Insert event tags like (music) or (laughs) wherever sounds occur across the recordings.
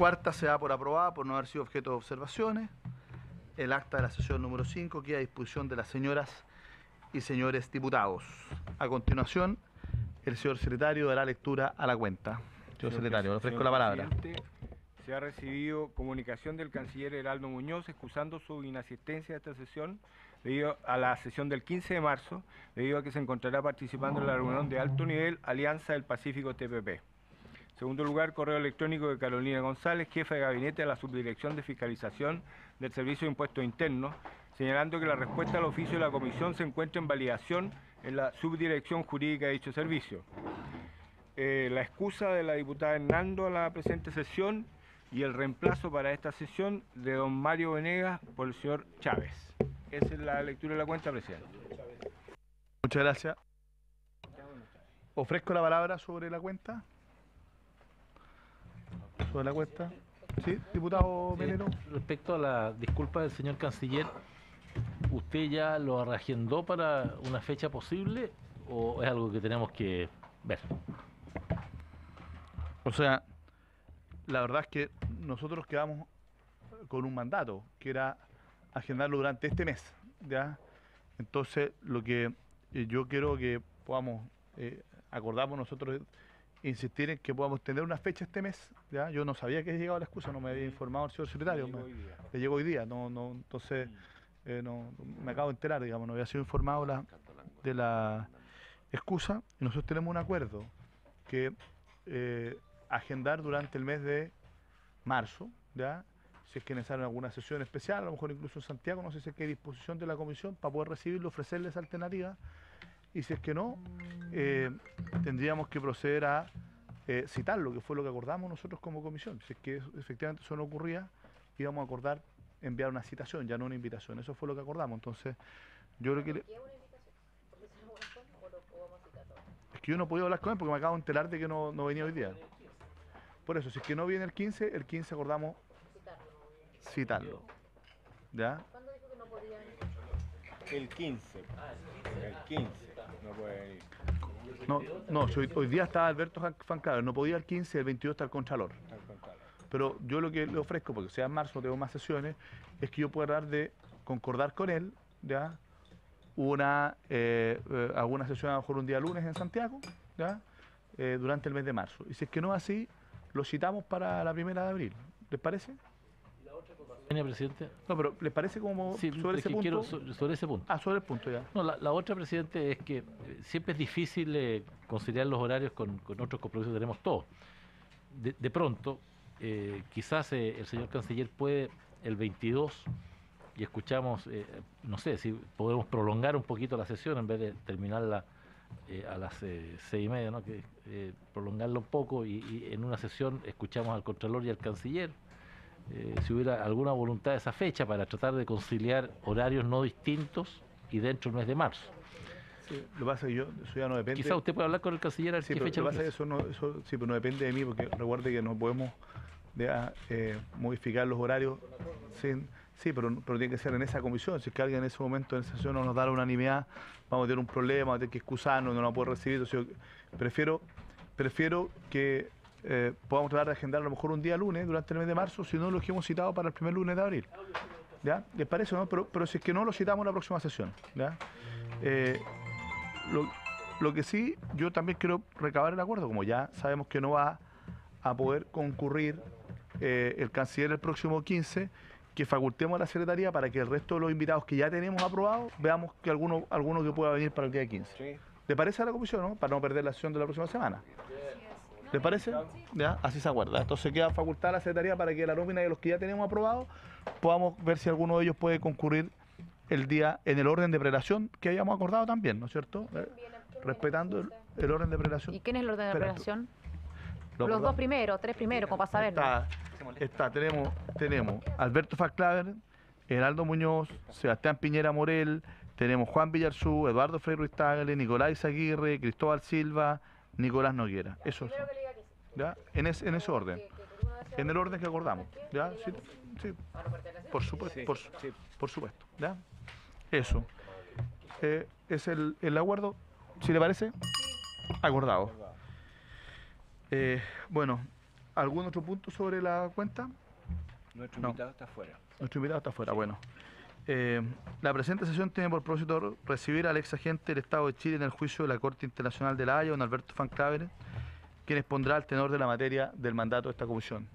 cuarta se da por aprobada por no haber sido objeto de observaciones. El acta de la sesión número 5 queda a disposición de las señoras y señores diputados. A continuación, el señor secretario dará lectura a la cuenta. Señor, secretario, le ofrezco la palabra. Se ha recibido comunicación del canciller Heraldo Muñoz excusando su inasistencia a esta sesión debido a la sesión del 15 de marzo, debido a que se encontrará participando en la reunión de alto nivel Alianza del Pacífico TPP. Segundo lugar, correo electrónico de Carolina González, jefa de gabinete de la Subdirección de Fiscalización del Servicio de Impuestos Internos, señalando que la respuesta al oficio de la Comisión se encuentra en validación en la subdirección jurídica de dicho servicio. Eh, la excusa de la diputada Hernando a la presente sesión y el reemplazo para esta sesión de don Mario Venegas por el señor Chávez. Esa es la lectura de la cuenta, presidente. Muchas gracias. Ofrezco la palabra sobre la cuenta sobre la cuesta. Sí, diputado respecto a la disculpa del señor canciller, ¿usted ya lo agendó para una fecha posible o es algo que tenemos que ver? O sea, la verdad es que nosotros quedamos con un mandato, que era agendarlo durante este mes. ¿ya? Entonces, lo que eh, yo quiero que podamos eh, acordamos nosotros insistir en que podamos tener una fecha este mes yo no sabía que llegaba la excusa, no me había informado el señor secretario. Le llegó hoy día. no, no, entonces mm. eh, me acabo de enterar, digamos, no había sido informado de la excusa. nosotros tenemos un acuerdo que eh, agendar durante el mes de marzo, ¿ya? si es que necesitan alguna sesión especial, a lo mejor incluso en Santiago, no sé si hay disposición de la comisión para poder recibirlo, ofrecerles alternativas. Y si es que no, eh, tendríamos que proceder a eh, citarlo, que fue lo que acordamos nosotros como comisión. Si es que efectivamente eso no ocurría, íbamos a acordar enviar una citación, ya no una invitación. Eso fue lo que acordamos. Entonces, yo creo que... Le... Es que yo no podía hablar con él porque me acabo de enterar de que no, venía hoy día. Por eso, si es que no viene el 15, el 15 acordamos citarlo. ¿Ya? ¿Cuándo dijo que no podía El 15. El 15. No puede venir. No, no hoy, día está Alberto Fancal, no podía el 15, el 22 está el Contralor. Pero yo lo que le ofrezco, porque sea en marzo tengo más sesiones, es que yo pueda dar de concordar con él, ¿ya? Una, eh, eh, alguna sesión a lo mejor un día lunes en Santiago, ¿ya? Eh, durante el mes de marzo. Y si es que no es así, lo citamos para la primera de abril. ¿Les parece? presidente. No, pero ¿le parece como sobre ese punto? sobre ese punto. Ah, sobre el punto ya. No, la, otra, presidente, es que eh, siempre es difícil eh, conciliar los horarios con, otros compromisos tenemos todos. De, pronto, eh, quizás el señor canciller puede el 22 y escuchamos, no sé, si podemos prolongar un poquito la sesión en vez de terminarla a las seis y media, ¿no? que prolongarla un poco y en una sesión escuchamos al Contralor y al Canciller eh, si hubiera alguna voluntad de esa fecha para tratar de conciliar horarios no distintos y dentro no mes de marzo. Sí, lo pasa que yo, eso ya no depende. Quizá usted pueda hablar con el canciller a sí, qué fecha. Lo eso no, eso, sí, pero no depende de mí, porque recuerde que no podemos eh, modificar los horarios sin. Sí, pero, pero, tiene que ser en esa comisión. Si es que alguien en ese momento, en esa sesión, no nos da la unanimidad, vamos a tener un problema, vamos a tener que excusarnos, no la puedo recibir. prefiero, prefiero que eh, podamos tratar de agendar a lo mejor un día lunes durante el mes de marzo, si no lo hemos citado para el primer lunes de abril. ¿Ya? ¿Les parece, no? Pero, si es que no lo citamos en la próxima sesión. ¿ya? Eh, lo, que sí, yo también quiero recabar el acuerdo, como ya sabemos que no va a poder concurrir eh, el canciller el próximo 15, que facultemos a la Secretaría para que el resto de los invitados que ya tenemos aprobados veamos que algunos alguno que pueda venir para el día 15. ¿Le parece a la comisión, no? Para no perder la sesión de la próxima semana. ¿Le parece? ¿Ya? Así se acuerda. Entonces queda facultada la Secretaría para que la nómina de los que ya tenemos aprobado podamos ver si alguno de ellos puede concurrir el día en el orden de prelación que habíamos acordado también, ¿no es cierto? Eh, respetando el, orden de prelación. ¿Y quién es el orden de prelación? los dos primeros, tres primeros, como para a Está, está, tenemos, tenemos Alberto Falclaver, Heraldo Muñoz, Sebastián Piñera Morel, tenemos Juan Villarzú, Eduardo Frei Ruiz Nicolás Aguirre, Cristóbal Silva, Nicolás Noguera. Eso ¿Ya? En, en ese orden. En el orden que acordamos. ¿Ya? Ah, sí, Por, supuesto, por, supuesto. ¿Ya? Eso. Eh, es el, el acuerdo, si le parece, acordado. Eh, bueno, ¿algún otro punto sobre la cuenta? Nuestro invitado está afuera. Nuestro invitado está afuera, bueno. Eh, la presente sesión tiene por propósito recibir al ex agente del Estado de Chile en el juicio de la Corte Internacional de la Haya, don Alberto Fanclaver, quien expondrá el tenor de la materia del mandato de esta comisión.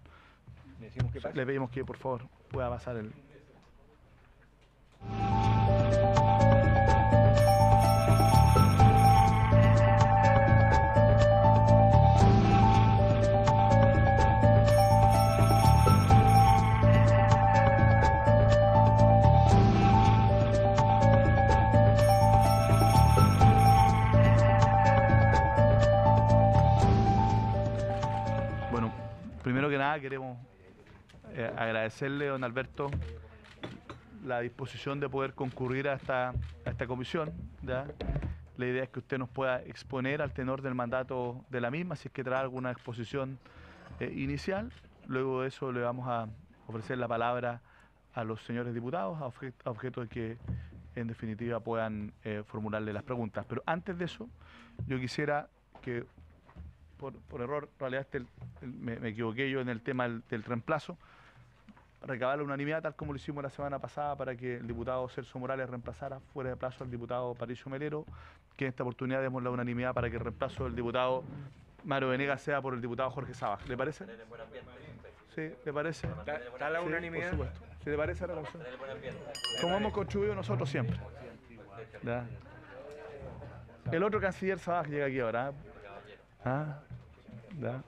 ¿Le, Le pedimos que, por favor, pueda pasar el, primero que nada queremos eh, agradecerle, don Alberto, la disposición de poder concurrir a esta, comisión. La idea es que usted nos pueda exponer al tenor del mandato de la misma, si es que trae alguna exposición eh, inicial. Luego de eso le vamos a ofrecer la palabra a los señores diputados, a, objeto de que en definitiva puedan eh, formularle las preguntas. Pero antes de eso, yo quisiera que por, error, en realidad este, me, equivoqué yo en el tema del, reemplazo, recabar la unanimidad tal como lo hicimos la semana pasada para que el diputado Celso Morales reemplazara fuera de plazo al diputado Patricio Melero, que en esta oportunidad demos la unanimidad para que el reemplazo del diputado Mario Venegas sea por el diputado Jorge Sabas. ¿Le parece? Sí, ¿le parece? la unanimidad? le parece la Como hemos construido nosotros siempre. El otro canciller Sabas llega aquí ahora. ¿eh? Ah, da,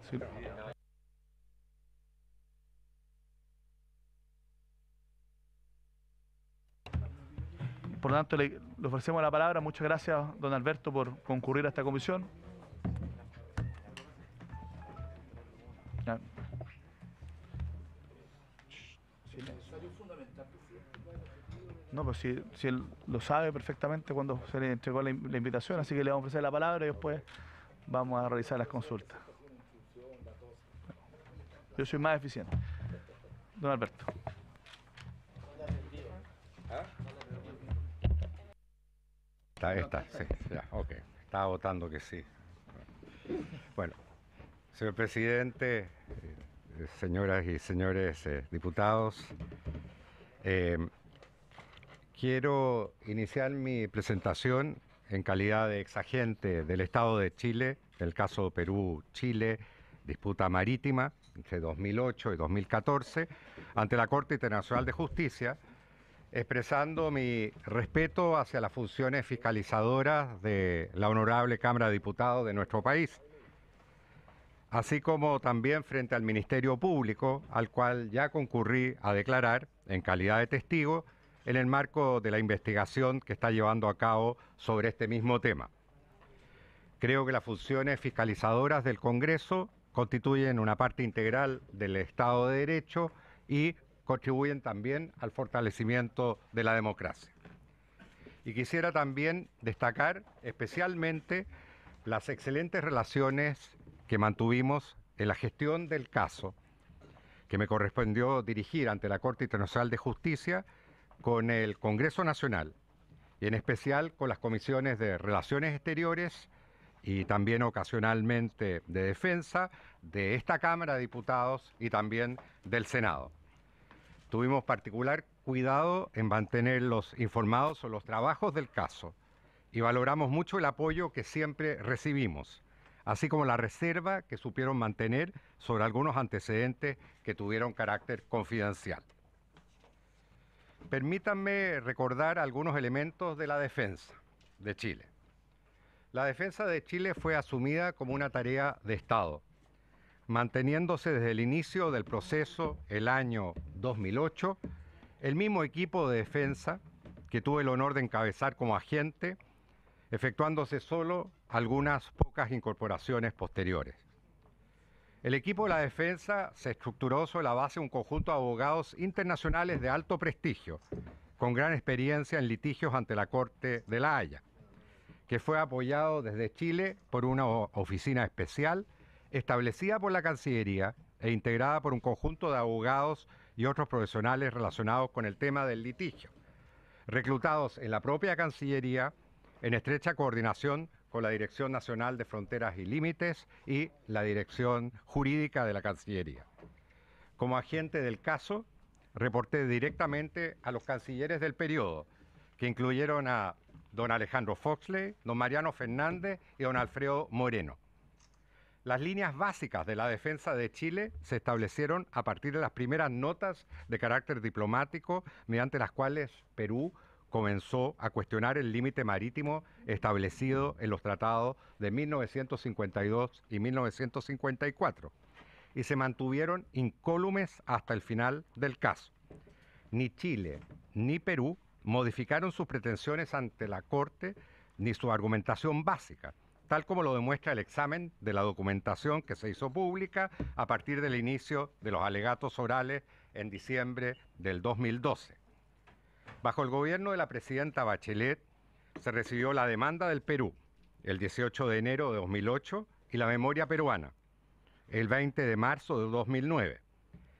Por lo tanto, le, ofrecemos la palabra. Muchas gracias, don Alberto, por concurrir a esta comisión. No, pues si, si él lo sabe perfectamente cuando se le entregó la invitación, así que le vamos a ofrecer la palabra y después vamos a realizar las consultas. Yo soy más eficiente. Don Alberto. Está, está, sí, ya, Estaba votando que sí. Bueno, señor presidente, eh, eh, señoras y señores eh, diputados, quiero iniciar mi presentación en calidad de exagente del Estado de Chile, del el caso Perú-Chile, disputa marítima entre 2008 y 2014, ante la Corte Internacional de Justicia, expresando mi respeto hacia las funciones fiscalizadoras de la Honorable Cámara de Diputados de nuestro país, así como también frente al Ministerio Público, al cual ya concurrí a declarar en calidad de testigo en el marco de la investigación que está llevando a cabo sobre este mismo tema. Creo que las funciones fiscalizadoras del Congreso constituyen una parte integral del Estado de Derecho y contribuyen también al fortalecimiento de la democracia. Y quisiera también destacar especialmente las excelentes relaciones que mantuvimos en la gestión del caso que me correspondió dirigir ante la Corte Internacional de Justicia con el Congreso Nacional y en especial con las comisiones de Relaciones Exteriores y también ocasionalmente de Defensa de esta Cámara de Diputados y también del Senado. Tuvimos particular cuidado en mantenerlos informados sobre los trabajos del caso y valoramos mucho el apoyo que siempre recibimos, así como la reserva que supieron mantener sobre algunos antecedentes que tuvieron carácter confidencial. Permítanme recordar algunos elementos de la defensa de Chile. La defensa de Chile fue asumida como una tarea de Estado, manteniéndose desde el inicio del proceso, el año 2008, el mismo equipo de defensa que tuve el honor de encabezar como agente, efectuándose solo algunas pocas incorporaciones posteriores. El equipo de la defensa se estructuró sobre la base de un conjunto de abogados internacionales de alto prestigio, con gran experiencia en litigios ante la Corte de la Haya, que fue apoyado desde Chile por una oficina especial establecida por la Cancillería e integrada por un conjunto de abogados y otros profesionales relacionados con el tema del litigio, reclutados en la propia Cancillería en estrecha coordinación con la Dirección Nacional de Fronteras y Límites y la Dirección Jurídica de la Cancillería. Como agente del caso, reporté directamente a los cancilleres del periodo, que incluyeron a don Alejandro Foxley, don Mariano Fernández y don Alfredo Moreno. Las líneas básicas de la defensa de Chile se establecieron a partir de las primeras notas de carácter diplomático, mediante las cuales Perú comenzó a cuestionar el límite marítimo establecido en los tratados de 1952 y 1954 y se mantuvieron incólumes hasta el final del caso. Ni Chile ni Perú modificaron sus pretensiones ante la Corte ni su argumentación básica, tal como lo demuestra el examen de la documentación que se hizo pública a partir del inicio de los alegatos orales en diciembre del 2012. Bajo el gobierno de la presidenta Bachelet se recibió la demanda del Perú el 18 de enero de 2008 y la memoria peruana el 20 de marzo de 2009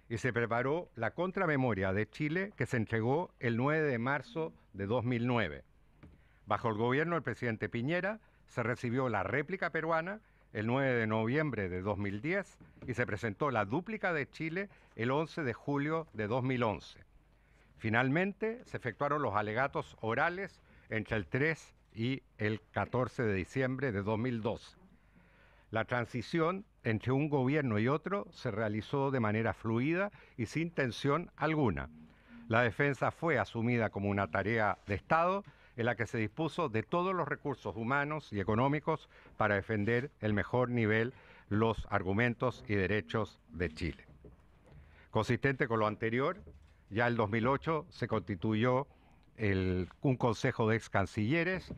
y se preparó la contramemoria de Chile que se entregó el 9 de marzo de 2009. Bajo el gobierno del presidente Piñera se recibió la réplica peruana el 9 de noviembre de 2010 y se presentó la dúplica de Chile el 11 de julio de 2011. Finalmente, se efectuaron los alegatos orales entre el 3 y el 14 de diciembre de 2012. La transición entre un gobierno y otro se realizó de manera fluida y sin tensión alguna. La defensa fue asumida como una tarea de Estado en la que se dispuso de todos los recursos humanos y económicos para defender el mejor nivel los argumentos y derechos de Chile. Consistente con lo anterior, ya en el 2008 se constituyó un consejo de ex cancilleres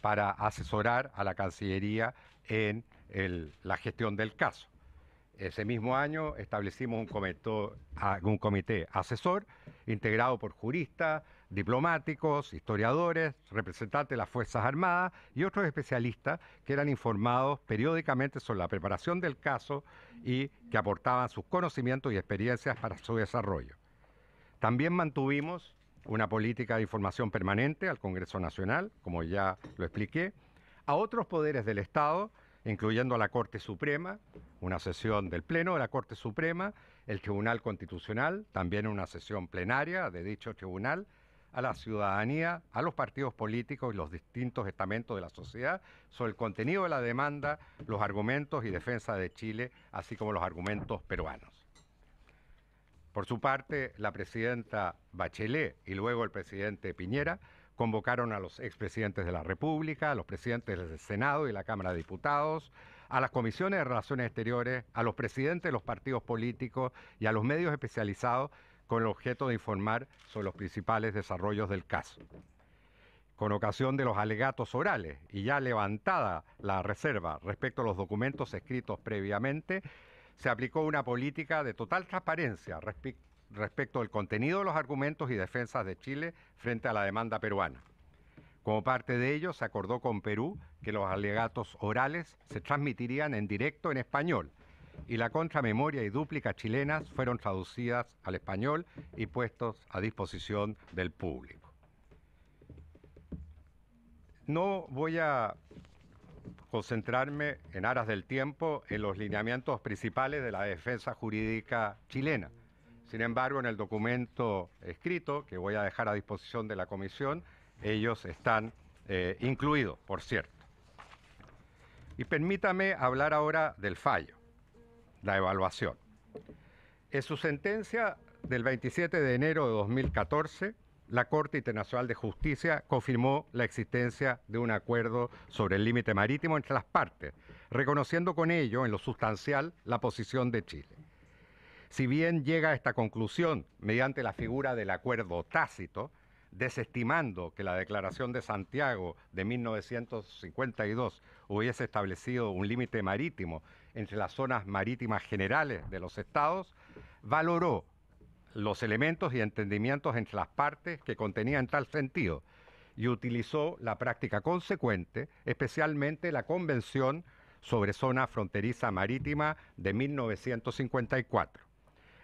para asesorar a la Cancillería en la gestión del caso. Ese mismo año establecimos un un comité asesor integrado por juristas, diplomáticos, historiadores, representantes de las Fuerzas Armadas y otros especialistas que eran informados periódicamente sobre la preparación del caso y que aportaban sus conocimientos y experiencias para su desarrollo. También mantuvimos una política de información permanente al Congreso Nacional, como ya lo expliqué, a otros poderes del Estado, incluyendo a la Corte Suprema, una sesión del Pleno de la Corte Suprema, el Tribunal Constitucional, también una sesión plenaria de dicho tribunal, a la ciudadanía, a los partidos políticos y los distintos estamentos de la sociedad sobre el contenido de la demanda, los argumentos y defensa de Chile, así como los argumentos peruanos. Por su parte, la presidenta Bachelet y luego el presidente Piñera convocaron a los expresidentes de la República, a los presidentes del Senado y la Cámara de Diputados, a las comisiones de Relaciones Exteriores, a los presidentes de los partidos políticos y a los medios especializados con el objeto de informar sobre los principales desarrollos del caso. Con ocasión de los alegatos orales y ya levantada la reserva respecto a los documentos escritos previamente, se aplicó una política de total transparencia respecto al contenido de los argumentos y defensas de Chile frente a la demanda peruana. Como parte de ello, se acordó con Perú que los alegatos orales se transmitirían en directo en español y la contramemoria y dúplicas chilenas fueron traducidas al español y puestos a disposición del público. No voy a concentrarme en aras del tiempo en los lineamientos principales de la defensa jurídica chilena. Sin embargo, en el documento escrito que voy a dejar a disposición de la comisión, ellos están eh, incluidos, por cierto. Y permítame hablar ahora del fallo, la evaluación. En su sentencia del 27 de enero de 2014, la Corte Internacional de Justicia confirmó la existencia de un acuerdo sobre el límite marítimo entre las partes, reconociendo con ello, en lo sustancial, la posición de Chile. Si bien llega a esta conclusión mediante la figura del acuerdo tácito, desestimando que la Declaración de Santiago de 1952 hubiese establecido un límite marítimo entre las zonas marítimas generales de los estados, valoró los elementos y entendimientos entre las partes que contenían tal sentido y utilizó la práctica consecuente, especialmente la Convención sobre Zona Fronteriza Marítima de 1954.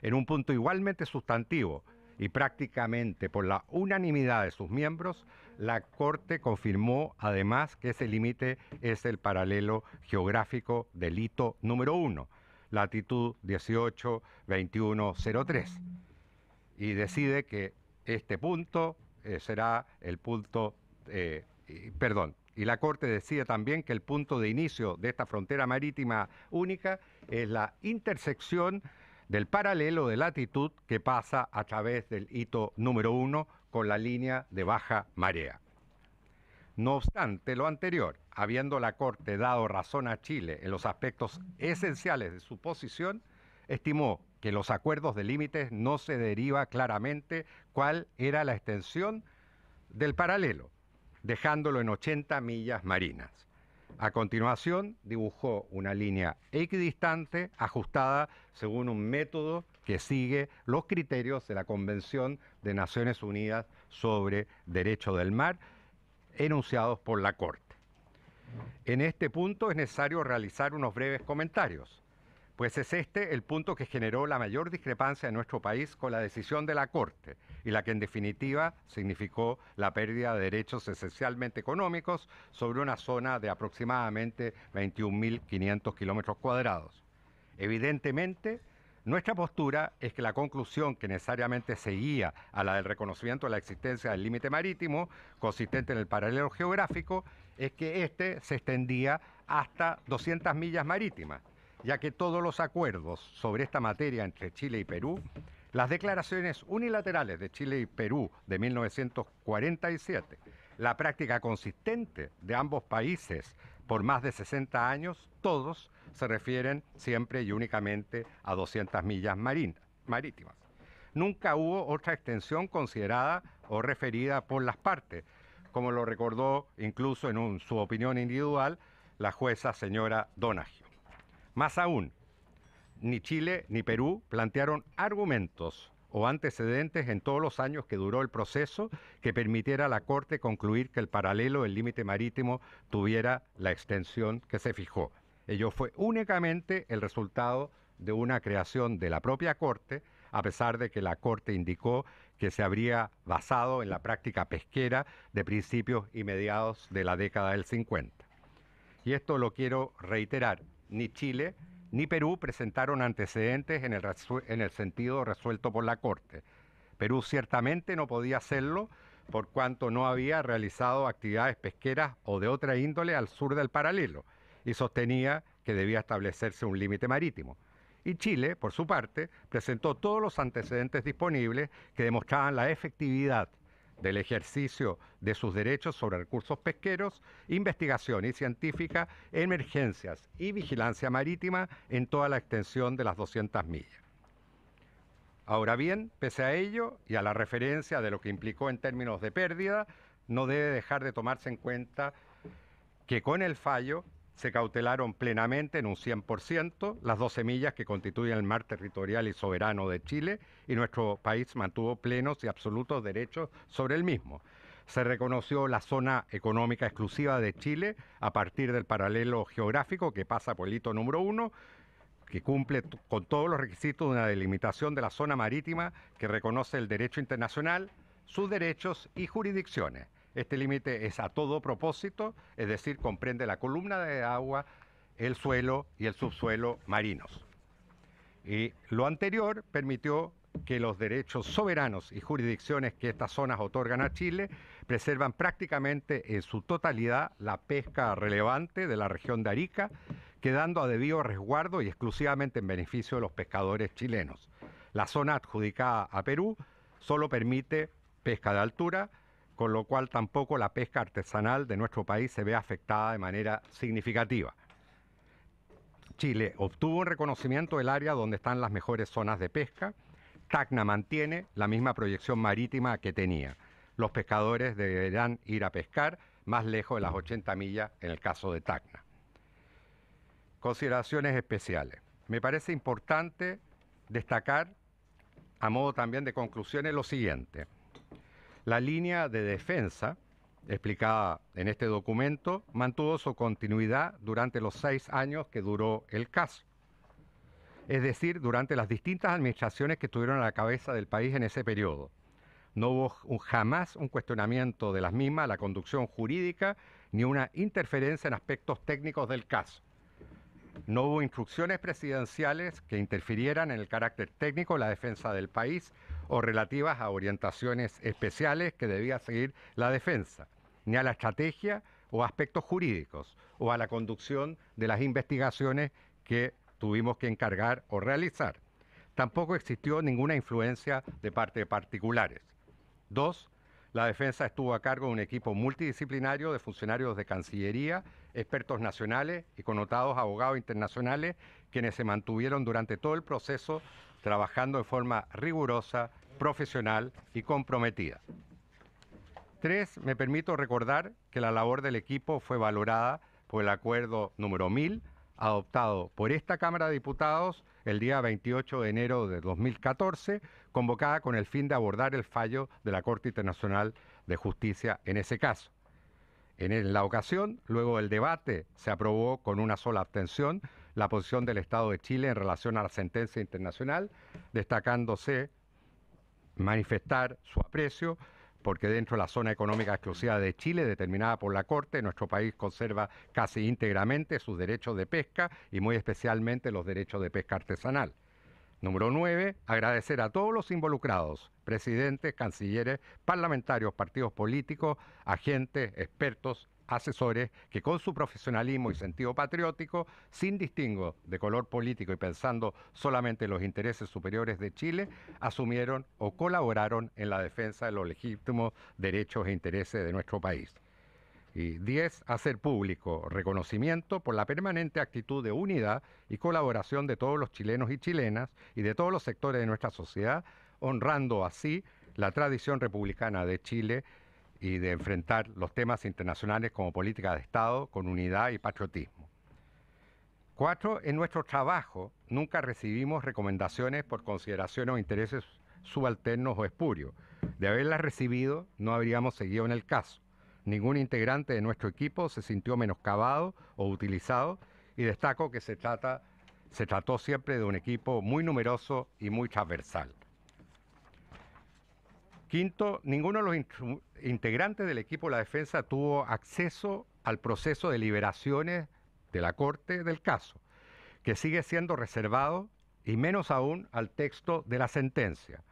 En un punto igualmente sustantivo y prácticamente por la unanimidad de sus miembros, la Corte confirmó además que ese límite es el paralelo geográfico del hito número uno latitud 18 03 y decide que este punto eh, será el punto, eh, perdón, y la Corte decide también que el punto de inicio de esta frontera marítima única es la intersección del paralelo de latitud que pasa a través del hito número uno con la línea de baja marea. No obstante lo anterior, habiendo la Corte dado razón a Chile en los aspectos esenciales de su posición, estimó que los acuerdos de límites no se deriva claramente cuál era la extensión del paralelo, dejándolo en 80 millas marinas. A continuación, dibujó una línea equidistante ajustada según un método que sigue los criterios de la Convención de Naciones Unidas sobre Derecho del Mar, enunciados por la Corte. En este punto es necesario realizar unos breves comentarios pues es este el punto que generó la mayor discrepancia en nuestro país con la decisión de la Corte y la que en definitiva significó la pérdida de derechos esencialmente económicos sobre una zona de aproximadamente 21.500 kilómetros cuadrados. Evidentemente, nuestra postura es que la conclusión que necesariamente seguía a la del reconocimiento de la existencia del límite marítimo, consistente en el paralelo geográfico, es que este se extendía hasta 200 millas marítimas ya que todos los acuerdos sobre esta materia entre Chile y Perú, las declaraciones unilaterales de Chile y Perú de 1947, la práctica consistente de ambos países por más de 60 años, todos se refieren siempre y únicamente a 200 millas marinas, marítimas. Nunca hubo otra extensión considerada o referida por las partes, como lo recordó incluso en su opinión individual la jueza señora Donaghy. Más aún, ni Chile ni Perú plantearon argumentos o antecedentes en todos los años que duró el proceso que permitiera a la Corte concluir que el paralelo del límite marítimo tuviera la extensión que se fijó. Ello fue únicamente el resultado de una creación de la propia Corte, a pesar de que la Corte indicó que se habría basado en la práctica pesquera de principios y mediados de la década del 50. Y esto lo quiero reiterar, ni Chile ni Perú presentaron antecedentes en el, sentido resuelto por la Corte. Perú ciertamente no podía hacerlo por cuanto no había realizado actividades pesqueras o de otra índole al sur del paralelo y sostenía que debía establecerse un límite marítimo. Y Chile, por su parte, presentó todos los antecedentes disponibles que demostraban la efectividad del ejercicio de sus derechos sobre recursos pesqueros, investigación y científica, emergencias y vigilancia marítima en toda la extensión de las 200 millas. Ahora bien, pese a ello y a la referencia de lo que implicó en términos de pérdida, no debe dejar de tomarse en cuenta que con el fallo se cautelaron plenamente en un 100% las dos semillas que constituyen el mar territorial y soberano de Chile y nuestro país mantuvo plenos y absolutos derechos sobre el mismo. Se reconoció la zona económica exclusiva de Chile a partir del paralelo geográfico que pasa por el hito número uno, que cumple con todos los requisitos de una delimitación de la zona marítima que reconoce el derecho internacional, sus derechos y jurisdicciones. Este límite es a todo propósito, es decir, comprende la columna de agua, el suelo y el subsuelo marinos. Y lo anterior permitió que los derechos soberanos y jurisdicciones que estas zonas otorgan a Chile preservan prácticamente en su totalidad la pesca relevante de la región de Arica, quedando a debido resguardo y exclusivamente en beneficio de los pescadores chilenos. La zona adjudicada a Perú solo permite pesca de altura, con lo cual tampoco la pesca artesanal de nuestro país se ve afectada de manera significativa. Chile obtuvo un reconocimiento del área donde están las mejores zonas de pesca. Tacna mantiene la misma proyección marítima que tenía. Los pescadores deberán ir a pescar más lejos de las 80 millas en el caso de Tacna. Consideraciones especiales. Me parece importante destacar, a modo también de conclusiones, lo siguiente. La línea de defensa, explicada en este documento, mantuvo su continuidad durante los seis años que duró el caso. Es decir, durante las distintas administraciones que estuvieron a la cabeza del país en ese periodo. No hubo jamás un cuestionamiento de las mismas, la conducción jurídica, ni una interferencia en aspectos técnicos del caso. No hubo instrucciones presidenciales que interfirieran en el carácter técnico de la defensa del país o relativas a orientaciones especiales que debía seguir la defensa, ni a la estrategia o aspectos jurídicos o a la conducción de las investigaciones que tuvimos que encargar o realizar. Tampoco existió ninguna influencia de parte de particulares. Dos, la defensa estuvo a cargo de un equipo multidisciplinario de funcionarios de Cancillería, expertos nacionales y connotados abogados internacionales, quienes se mantuvieron durante todo el proceso trabajando de forma rigurosa, profesional y comprometida. Tres, me permito recordar que la labor del equipo fue valorada por el acuerdo número 1000 adoptado por esta Cámara de Diputados el día 28 de enero de 2014, convocada con el fin de abordar el fallo de la Corte Internacional de Justicia en ese caso. En la ocasión, luego del debate, se aprobó con una sola abstención la posición del Estado de Chile en relación a la sentencia internacional, destacándose manifestar su aprecio porque dentro de la zona económica exclusiva de Chile, determinada por la Corte, nuestro país conserva casi íntegramente sus derechos de pesca y muy especialmente los derechos de pesca artesanal. Número 9. Agradecer a todos los involucrados, presidentes, cancilleres, parlamentarios, partidos políticos, agentes, expertos, asesores que con su profesionalismo y sentido patriótico, sin distingo de color político y pensando solamente en los intereses superiores de Chile, asumieron o colaboraron en la defensa de los legítimos derechos e intereses de nuestro país. Y 10. Hacer público reconocimiento por la permanente actitud de unidad y colaboración de todos los chilenos y chilenas y de todos los sectores de nuestra sociedad, honrando así la tradición republicana de Chile y de enfrentar los temas internacionales como política de Estado con unidad y patriotismo. Cuatro, en nuestro trabajo nunca recibimos recomendaciones por consideraciones o intereses subalternos o espurios. De haberlas recibido, no habríamos seguido en el caso. Ningún integrante de nuestro equipo se sintió menoscabado o utilizado y destaco que se, trata, se trató siempre de un equipo muy numeroso y muy transversal. Quinto, ninguno de los integrantes del equipo de la defensa tuvo acceso al proceso de liberaciones de la Corte del caso, que sigue siendo reservado y menos aún al texto de la sentencia.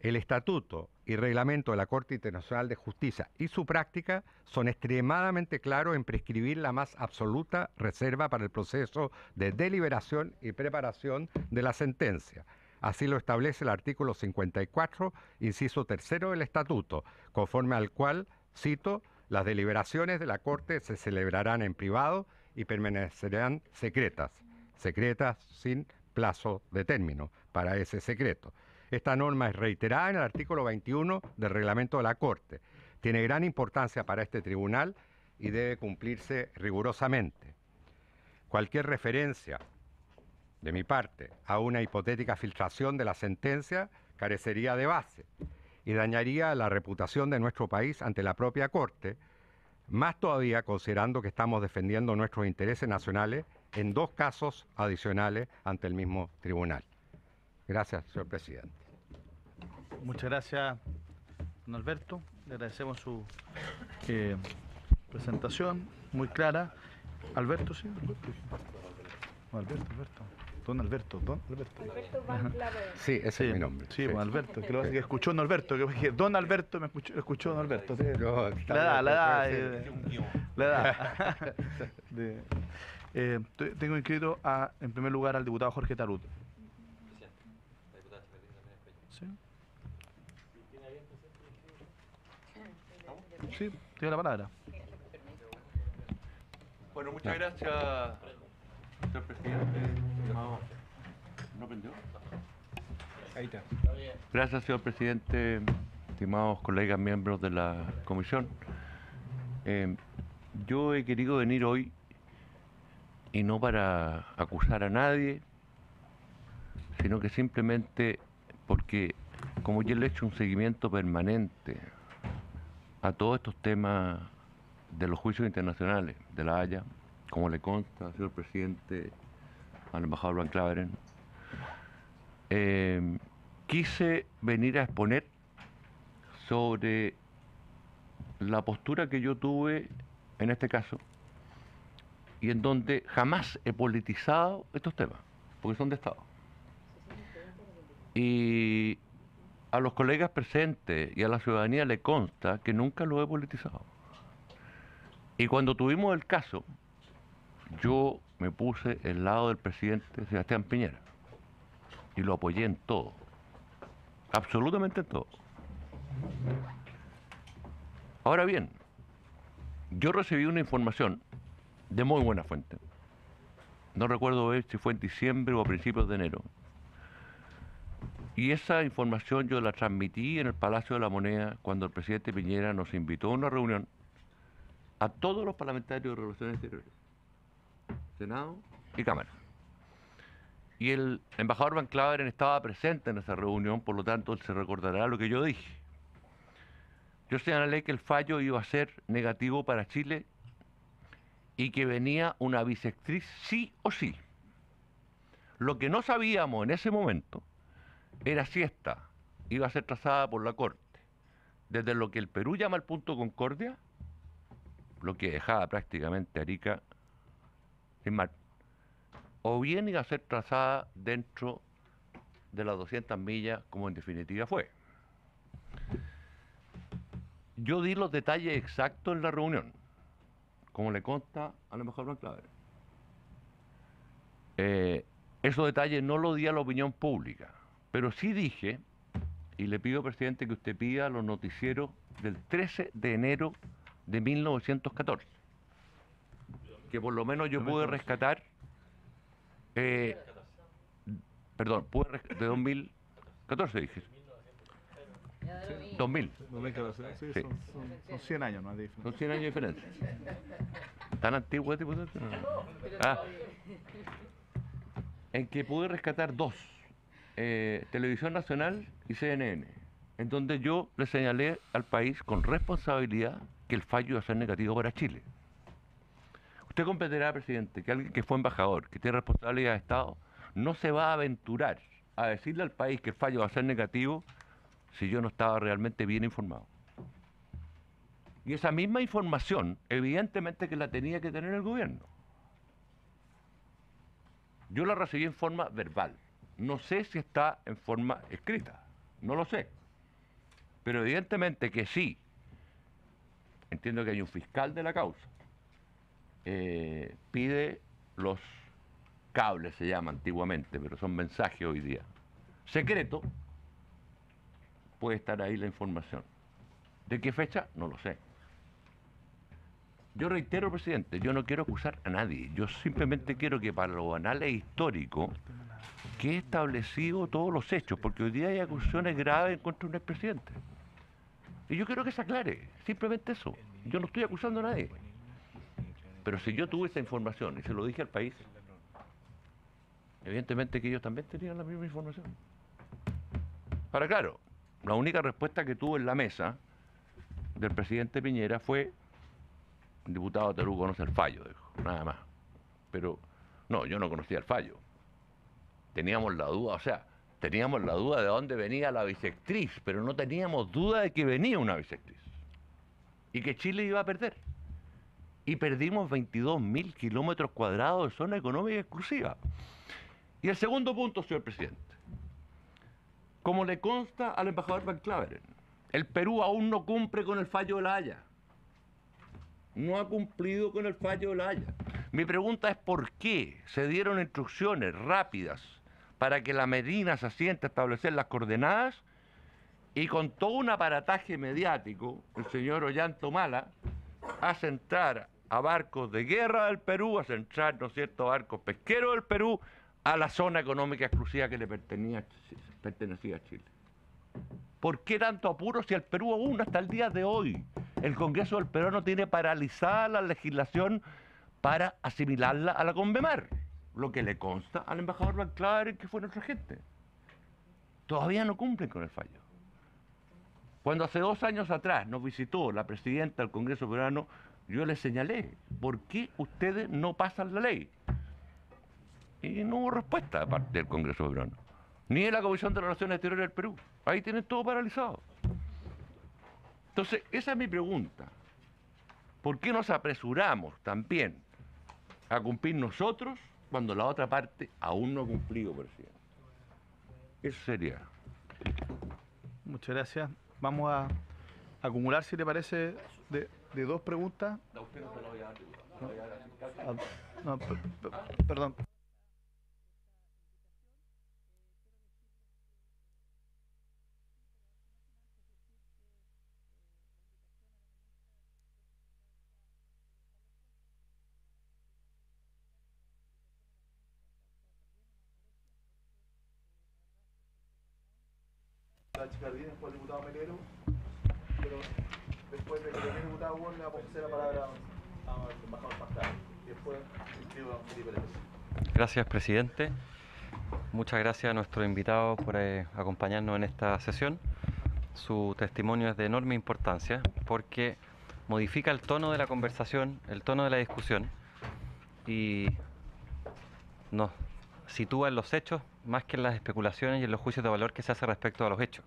El estatuto y reglamento de la Corte Internacional de Justicia y su práctica son extremadamente claros en prescribir la más absoluta reserva para el proceso de deliberación y preparación de la sentencia. Así lo establece el artículo 54, inciso tercero del Estatuto, conforme al cual, cito, las deliberaciones de la Corte se celebrarán en privado y permanecerán secretas, secretas sin plazo de término para ese secreto. Esta norma es reiterada en el artículo 21 del reglamento de la Corte. Tiene gran importancia para este tribunal y debe cumplirse rigurosamente. Cualquier referencia de mi parte, a una hipotética filtración de la sentencia carecería de base y dañaría la reputación de nuestro país ante la propia Corte, más todavía considerando que estamos defendiendo nuestros intereses nacionales en dos casos adicionales ante el mismo tribunal. Gracias, señor presidente. Muchas gracias, don Alberto. Le agradecemos su eh, presentación muy clara. Alberto, sí. Alberto, Alberto. Don Alberto, don Alberto. Alberto sí, ese es mi nombre. Sí, Don Alberto, que, lo, que escuchó don Alberto, que dije, don Alberto, me escuchó, escuchó don Alberto. Sí. la da la da eh, la edad. (laughs) Eh, tengo inscrito en primer lugar al diputado Jorge Tarut. Sí. Sí, tiene la palabra. Bueno, muchas gracias presidente, Gracias, señor presidente, estimados colegas miembros de la comisión. Eh, yo he querido venir hoy y no para acusar a nadie, sino que simplemente porque como yo le he hecho un seguimiento permanente a todos estos temas de los juicios internacionales de la Haya, como le consta, señor presidente, al embajador Van Claveren, eh, quise venir a exponer sobre la postura que yo tuve en este caso y en donde jamás he politizado estos temas, porque son de Estado. Y a los colegas presentes y a la ciudadanía le consta que nunca lo he politizado. Y cuando tuvimos el caso, yo me puse el lado del presidente Sebastián Piñera y lo apoyé en todo, absolutamente en todo. Ahora bien, yo recibí una información de muy buena fuente. No recuerdo si fue en diciembre o a principios de enero. Y esa información yo la transmití en el Palacio de la Moneda cuando el presidente Piñera nos invitó a una reunión a todos los parlamentarios de Relaciones Exteriores Senado y Cámara. Y el embajador Van Claveren estaba presente en esa reunión, por lo tanto, él se recordará lo que yo dije. Yo señalé que el fallo iba a ser negativo para Chile y que venía una bisectriz sí o sí. Lo que no sabíamos en ese momento era si esta iba a ser trazada por la Corte, desde lo que el Perú llama el punto Concordia, lo que dejaba prácticamente Arica mar, o viene a ser trazada dentro de las 200 millas, como en definitiva fue. Yo di los detalles exactos en la reunión, como le consta a lo mejor no clave eh, esos detalles no los di a la opinión pública, pero sí dije, y le pido, presidente, que usted pida los noticieros del 13 de enero de 1914 que por lo menos yo pude rescatar, eh, perdón, pude rescatar de 2014, dije. 2000. Son, 100 años más de diferencia. Son 100 años de ¿Tan antiguo tipo ah. En que pude rescatar dos, eh, Televisión Nacional y CNN, en donde yo le señalé al país con responsabilidad que el fallo iba a ser negativo para Chile. Usted comprenderá, presidente, que alguien que fue embajador, que tiene responsabilidad de Estado, no se va a aventurar a decirle al país que el fallo va a ser negativo si yo no estaba realmente bien informado. Y esa misma información, evidentemente que la tenía que tener el gobierno. Yo la recibí en forma verbal. No sé si está en forma escrita. No lo sé. Pero evidentemente que sí. Entiendo que hay un fiscal de la causa. Eh, pide los cables, se llama antiguamente, pero son mensajes hoy día. Secreto, puede estar ahí la información. ¿De qué fecha? No lo sé. Yo reitero, presidente, yo no quiero acusar a nadie. Yo simplemente quiero que para los anales históricos quede establecido todos los hechos, porque hoy día hay acusaciones graves contra un expresidente. Y yo quiero que se aclare, simplemente eso. Yo no estoy acusando a nadie. Pero si yo tuve esa información y se lo dije al país, evidentemente que ellos también tenían la misma información. Para claro, la única respuesta que tuvo en la mesa del presidente Piñera fue, el diputado Tarú conoce el fallo, dijo, nada más. Pero no, yo no conocía el fallo. Teníamos la duda, o sea, teníamos la duda de dónde venía la bisectriz, pero no teníamos duda de que venía una bisectriz y que Chile iba a perder y perdimos 22.000 kilómetros cuadrados de zona económica exclusiva. Y el segundo punto, señor presidente. Como le consta al embajador Van Claveren, el Perú aún no cumple con el fallo de la Haya. No ha cumplido con el fallo de la Haya. Mi pregunta es por qué se dieron instrucciones rápidas para que la Medina se asiente a establecer las coordenadas y con todo un aparataje mediático, el señor Ollanta Mala hace entrar a barcos de guerra del Perú, a centrar, ¿no es cierto?, barcos pesqueros del Perú a la zona económica exclusiva que le pertenecía, pertenecía a Chile. ¿Por qué tanto apuro si el Perú aún hasta el día de hoy, el Congreso del Perú no tiene paralizada la legislación para asimilarla a la Convemar? Lo que le consta al embajador Banclar que fue nuestra gente. Todavía no cumplen con el fallo. Cuando hace dos años atrás nos visitó la presidenta del Congreso Peruano, yo les señalé, ¿por qué ustedes no pasan la ley? Y no hubo respuesta de parte del Congreso de ni de la Comisión de Relaciones Exteriores del Perú. Ahí tienen todo paralizado. Entonces, esa es mi pregunta. ¿Por qué nos apresuramos también a cumplir nosotros cuando la otra parte aún no ha cumplido, presidente? Eso sería. Muchas gracias. Vamos a acumular, si le parece, de, dos preguntas. No, ah, no, ah. perdón. La chica el diputado Melero. Gracias, presidente. Muchas gracias a nuestro invitado por eh, acompañarnos en esta sesión. Su testimonio es de enorme importancia porque modifica el tono de la conversación, el tono de la discusión y nos sitúa en los hechos más que en las especulaciones y en los juicios de valor que se hace respecto a los hechos.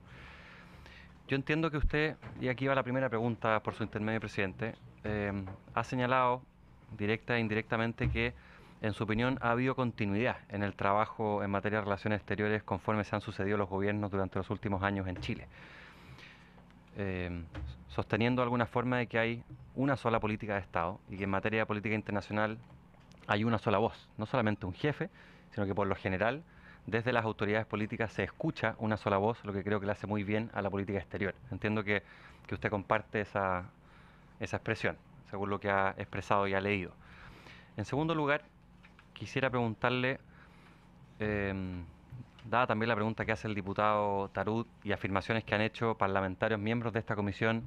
Yo entiendo que usted, y aquí va la primera pregunta por su intermedio, presidente, em, ha señalado directa e indirectamente que, en su opinión, ha habido continuidad en el trabajo en materia de relaciones exteriores conforme se han sucedido los gobiernos durante los últimos años en Chile. Em, sosteniendo alguna forma de que hay una sola política de Estado y que en materia de política internacional hay una sola voz, no solamente un jefe, sino que por lo general desde las autoridades políticas se escucha una sola voz, lo que creo que le hace muy bien a la política exterior. Entiendo que, usted comparte esa, esa expresión, según lo que ha expresado y ha leído. En segundo lugar, quisiera preguntarle, em, dada también la pregunta que hace el diputado Tarut y afirmaciones que han hecho parlamentarios miembros de esta comisión,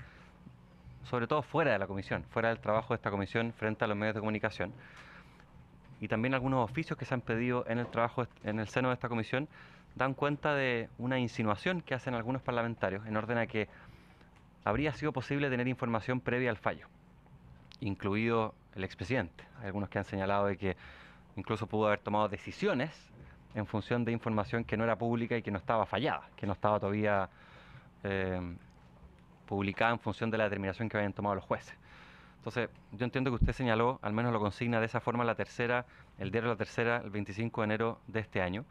sobre todo fuera de la comisión, fuera del trabajo de esta comisión frente a los medios de comunicación, y también algunos oficios que se han pedido en el trabajo en el seno de esta comisión dan cuenta de una insinuación que hacen algunos parlamentarios en orden a que habría sido posible tener información previa al fallo, incluido el expresidente. Hay algunos que han señalado de que incluso pudo haber tomado decisiones en función de información que no era pública y que no estaba fallada, que no estaba todavía eh, publicada en función de la determinación que habían tomado los jueces. Entonces, yo entiendo que usted señaló, al menos lo consigna de esa forma la tercera, el diario La Tercera, el 25 de enero de este año,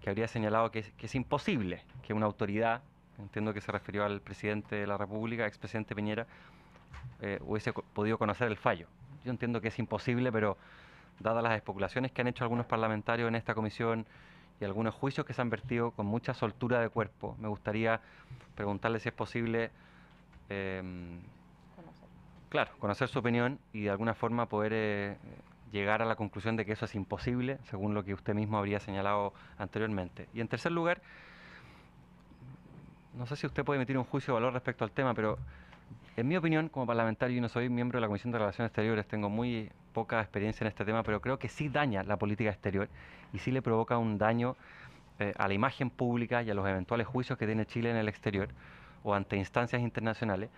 que habría señalado que es, imposible que una autoridad, entiendo que se refirió al presidente de la República, expresidente Piñera, eh, hubiese podido conocer el fallo. Yo entiendo que es imposible, pero dadas las especulaciones que han hecho algunos parlamentarios en esta comisión y algunos juicios que se han vertido con mucha soltura de cuerpo, me gustaría preguntarle si es posible... Eh, Claro, conocer su opinión y de alguna forma poder eh, llegar a la conclusión de que eso es imposible, según lo que usted mismo habría señalado anteriormente. Y en tercer lugar, no sé si usted puede emitir un juicio de valor respecto al tema, pero en mi opinión, como parlamentario, y no soy miembro de la Comisión de Relaciones Exteriores, tengo muy poca experiencia en este tema, pero creo que sí daña la política exterior y sí le provoca un daño eh, a la imagen pública y a los eventuales juicios que tiene Chile en el exterior o ante instancias internacionales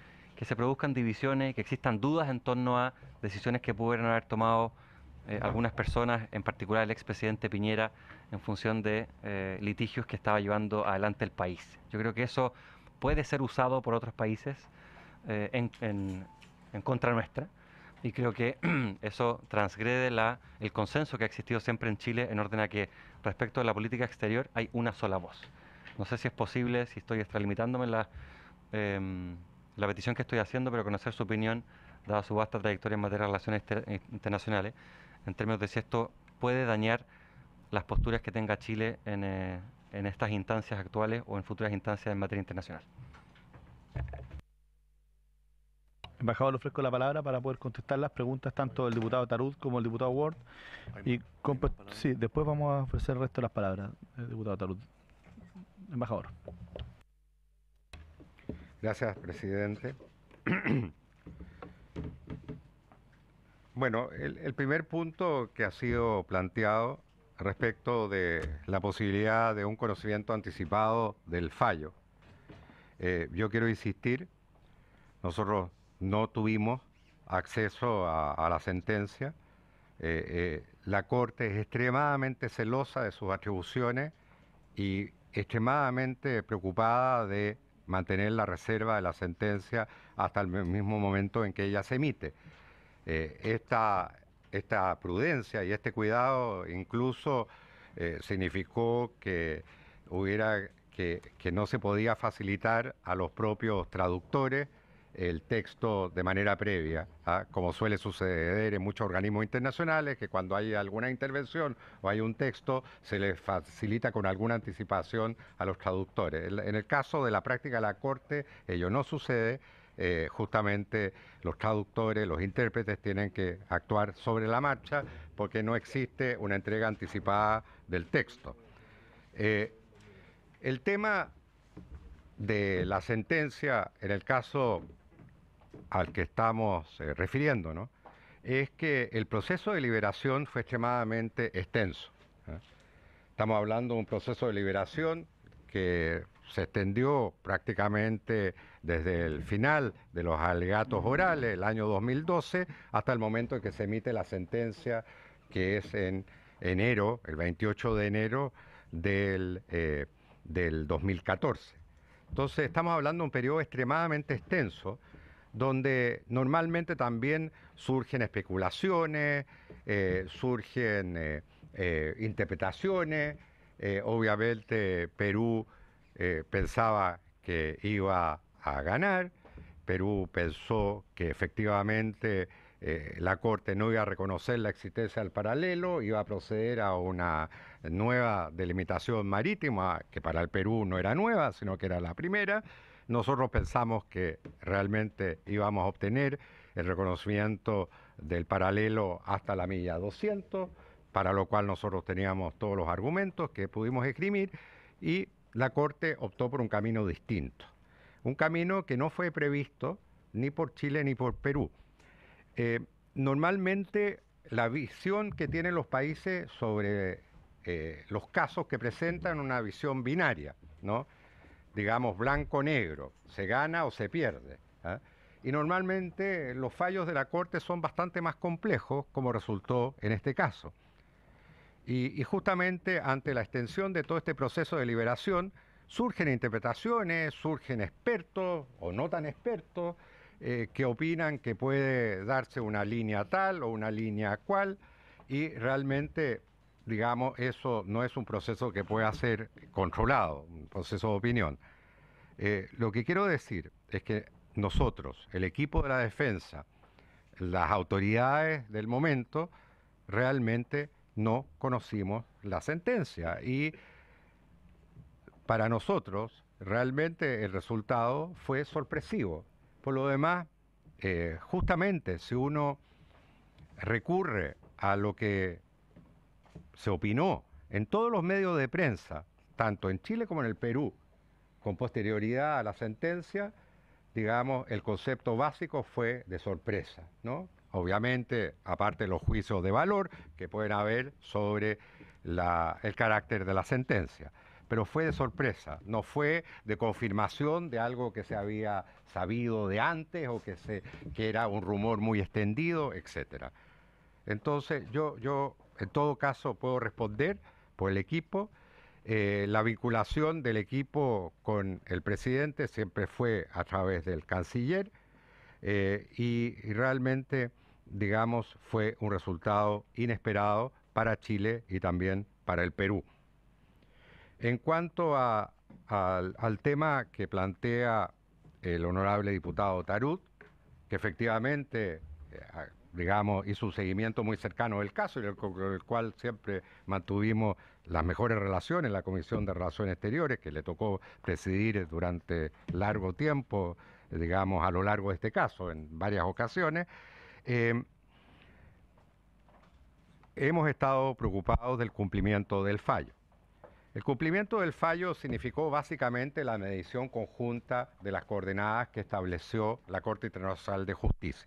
que se produzcan divisiones, que existan dudas en torno a decisiones que pudieran haber tomado eh, algunas personas, en particular el expresidente Piñera, en función de eh, litigios que estaba llevando adelante el país. Yo creo que eso puede ser usado por otros países eh, en, contra nuestra y creo que (clears throat) eso transgrede la, el consenso que ha existido siempre en Chile en orden a que respecto a la política exterior hay una sola voz. No sé si es posible, si estoy extralimitándome en la em, la petición que estoy haciendo, pero conocer su opinión, dada su vasta trayectoria en materia de relaciones internacionales, en términos de si esto puede dañar las posturas que tenga Chile en, eh, en estas instancias actuales o en futuras instancias en materia internacional. Embajador, le ofrezco la palabra para poder contestar las preguntas tanto del diputado Tarud como el diputado Ward. Y sí, después vamos a ofrecer el resto de las palabras, el eh, diputado Tarud. Embajador. Gracias, presidente. (clears throat) Bueno, el, primer punto que ha sido planteado respecto de la posibilidad de un conocimiento anticipado del fallo. Eh, yo quiero insistir, nosotros no tuvimos acceso a, la sentencia. Eh, eh, la Corte es extremadamente celosa de sus atribuciones y extremadamente preocupada de mantener la reserva de la sentencia hasta el mismo momento en que ella se emite. Eh, esta, prudencia y este cuidado incluso eh, significó que hubiera que no se podía facilitar a los propios traductores el texto de manera previa, ¿ah? como suele suceder en muchos organismos internacionales, que cuando hay alguna intervención o hay un texto, se le facilita con alguna anticipación a los traductores. En el caso de la práctica de la Corte, ello no sucede. Eh, justamente los traductores, los intérpretes tienen que actuar sobre la marcha porque no existe una entrega anticipada del texto. Eh, el tema de la sentencia, en el caso al que estamos eh, refiriendo, es que el proceso de liberación fue extremadamente extenso. ¿eh? Estamos hablando de un proceso de liberación que se extendió prácticamente desde el final de los alegatos orales, el año 2012, hasta el momento en que se emite la sentencia, que es en enero, el 28 de enero del, eh, del 2014. Entonces, estamos hablando de un periodo extremadamente extenso donde normalmente también surgen especulaciones, eh, surgen eh, eh, interpretaciones. obviamente Perú pensaba que iba a ganar, Perú pensó que efectivamente la Corte no iba a reconocer la existencia del paralelo, iba a proceder a una nueva delimitación marítima, que para el Perú no era nueva, sino que era la primera nosotros pensamos que realmente íbamos a obtener el reconocimiento del paralelo hasta la milla 200, para lo cual nosotros teníamos todos los argumentos que pudimos escribir y la Corte optó por un camino distinto, un camino que no fue previsto ni por Chile ni por Perú. Eh, normalmente la visión que tienen los países sobre eh, los casos que presentan una visión binaria, ¿no? digamos, blanco-negro, se gana o se pierde. ¿ah? Y normalmente los fallos de la Corte son bastante más complejos, como resultó en este caso. Y, justamente ante la extensión de todo este proceso de liberación, surgen interpretaciones, surgen expertos o no tan expertos eh, que opinan que puede darse una línea tal o una línea cual, y realmente digamos, eso no es un proceso que pueda ser controlado, un proceso de opinión. Eh, lo que quiero decir es que nosotros, el equipo de la defensa, las autoridades del momento, realmente no conocimos la sentencia. Y para nosotros, realmente el resultado fue sorpresivo. Por lo demás, eh, justamente si uno recurre a lo que se opinó en todos los medios de prensa, tanto en Chile como en el Perú, con posterioridad a la sentencia, digamos, el concepto básico fue de sorpresa, ¿no? Obviamente, aparte los juicios de valor que pueden haber sobre el carácter de la sentencia, pero fue de sorpresa, no fue de confirmación de algo que se había sabido de antes o que, se, que era un rumor muy extendido, etcétera. Entonces, yo, yo en todo caso, puedo responder por el equipo. Eh, la vinculación del equipo con el presidente siempre fue a través del canciller eh, y, realmente, digamos, fue un resultado inesperado para Chile y también para el Perú. En cuanto al, tema que plantea el honorable diputado Tarut, que efectivamente eh, digamos, hizo un seguimiento muy cercano del caso y con el cual siempre mantuvimos las mejores relaciones, en la Comisión de Relaciones Exteriores, que le tocó presidir durante largo tiempo, digamos, a lo largo de este caso, en varias ocasiones. Em, hemos estado preocupados del cumplimiento del fallo. El cumplimiento del fallo significó básicamente la medición conjunta de las coordenadas que estableció la Corte Internacional de Justicia.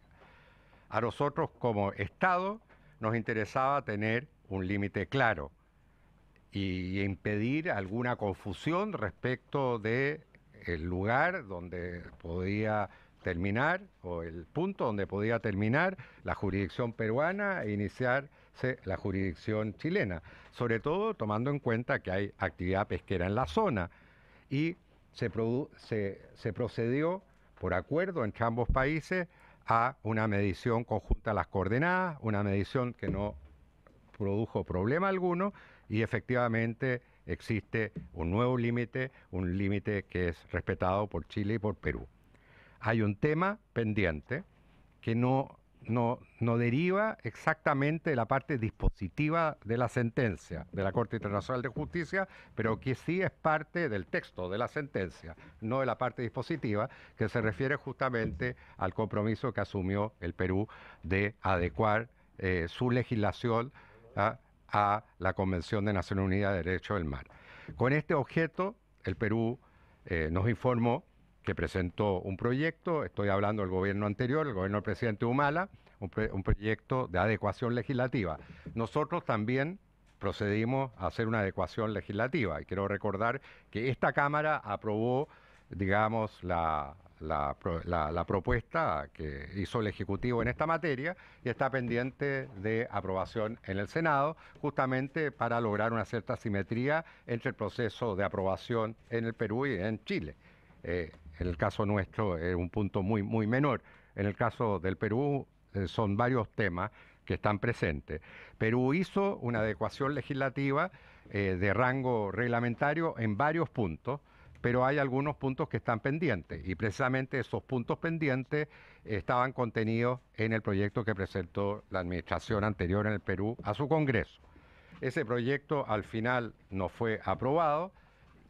A nosotros como Estado nos interesaba tener un límite claro y impedir alguna confusión respecto de el lugar donde podía terminar o el punto donde podía terminar la jurisdicción peruana e iniciarse la jurisdicción chilena, sobre todo tomando en cuenta que hay actividad pesquera en la zona y se, se procedió por acuerdo entre ambos países a una medición conjunta a las coordenadas, una medición que no produjo problema alguno y efectivamente existe un nuevo límite, un límite que es respetado por Chile y por Perú. Hay un tema pendiente que no no, deriva exactamente de la parte dispositiva de la sentencia de la Corte Internacional de Justicia, pero que sí es parte del texto de la sentencia, no de la parte dispositiva, que se refiere justamente al compromiso que asumió el Perú de adecuar eh, su legislación ¿ah? a, la Convención de Naciones Unidas de Derecho del Mar. Con este objeto, el Perú eh, nos informó que presentó un proyecto, estoy hablando del gobierno anterior, el gobierno del presidente Humala, un, proyecto de adecuación legislativa. Nosotros también procedimos a hacer una adecuación legislativa y quiero recordar que esta Cámara aprobó, digamos, la, propuesta que hizo el Ejecutivo en esta materia y está pendiente de aprobación en el Senado, justamente para lograr una cierta simetría entre el proceso de aprobación en el Perú y en Chile. Eh, en el caso nuestro es un punto muy, muy menor. En el caso del Perú eh, son varios temas que están presentes. Perú hizo una adecuación legislativa eh, de rango reglamentario en varios puntos, pero hay algunos puntos que están pendientes y precisamente esos puntos pendientes estaban contenidos en el proyecto que presentó la administración anterior en el Perú a su Congreso. Ese proyecto al final no fue aprobado,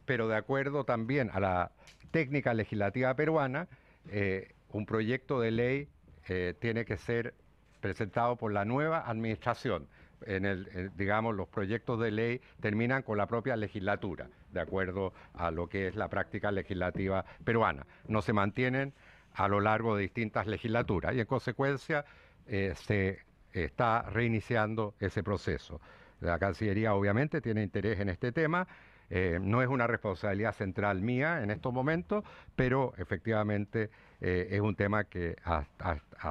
pero de acuerdo también a la técnica legislativa peruana, eh, un proyecto de ley eh, tiene que ser presentado por la nueva administración. En el, eh, digamos, los proyectos de ley terminan con la propia legislatura, de acuerdo a lo que es la práctica legislativa peruana. No se mantienen a lo largo de distintas legislaturas y en consecuencia se está reiniciando ese proceso. La Cancillería obviamente tiene interés en este tema eh, no es una responsabilidad central mía en estos momentos, pero efectivamente eh, es un tema que ha,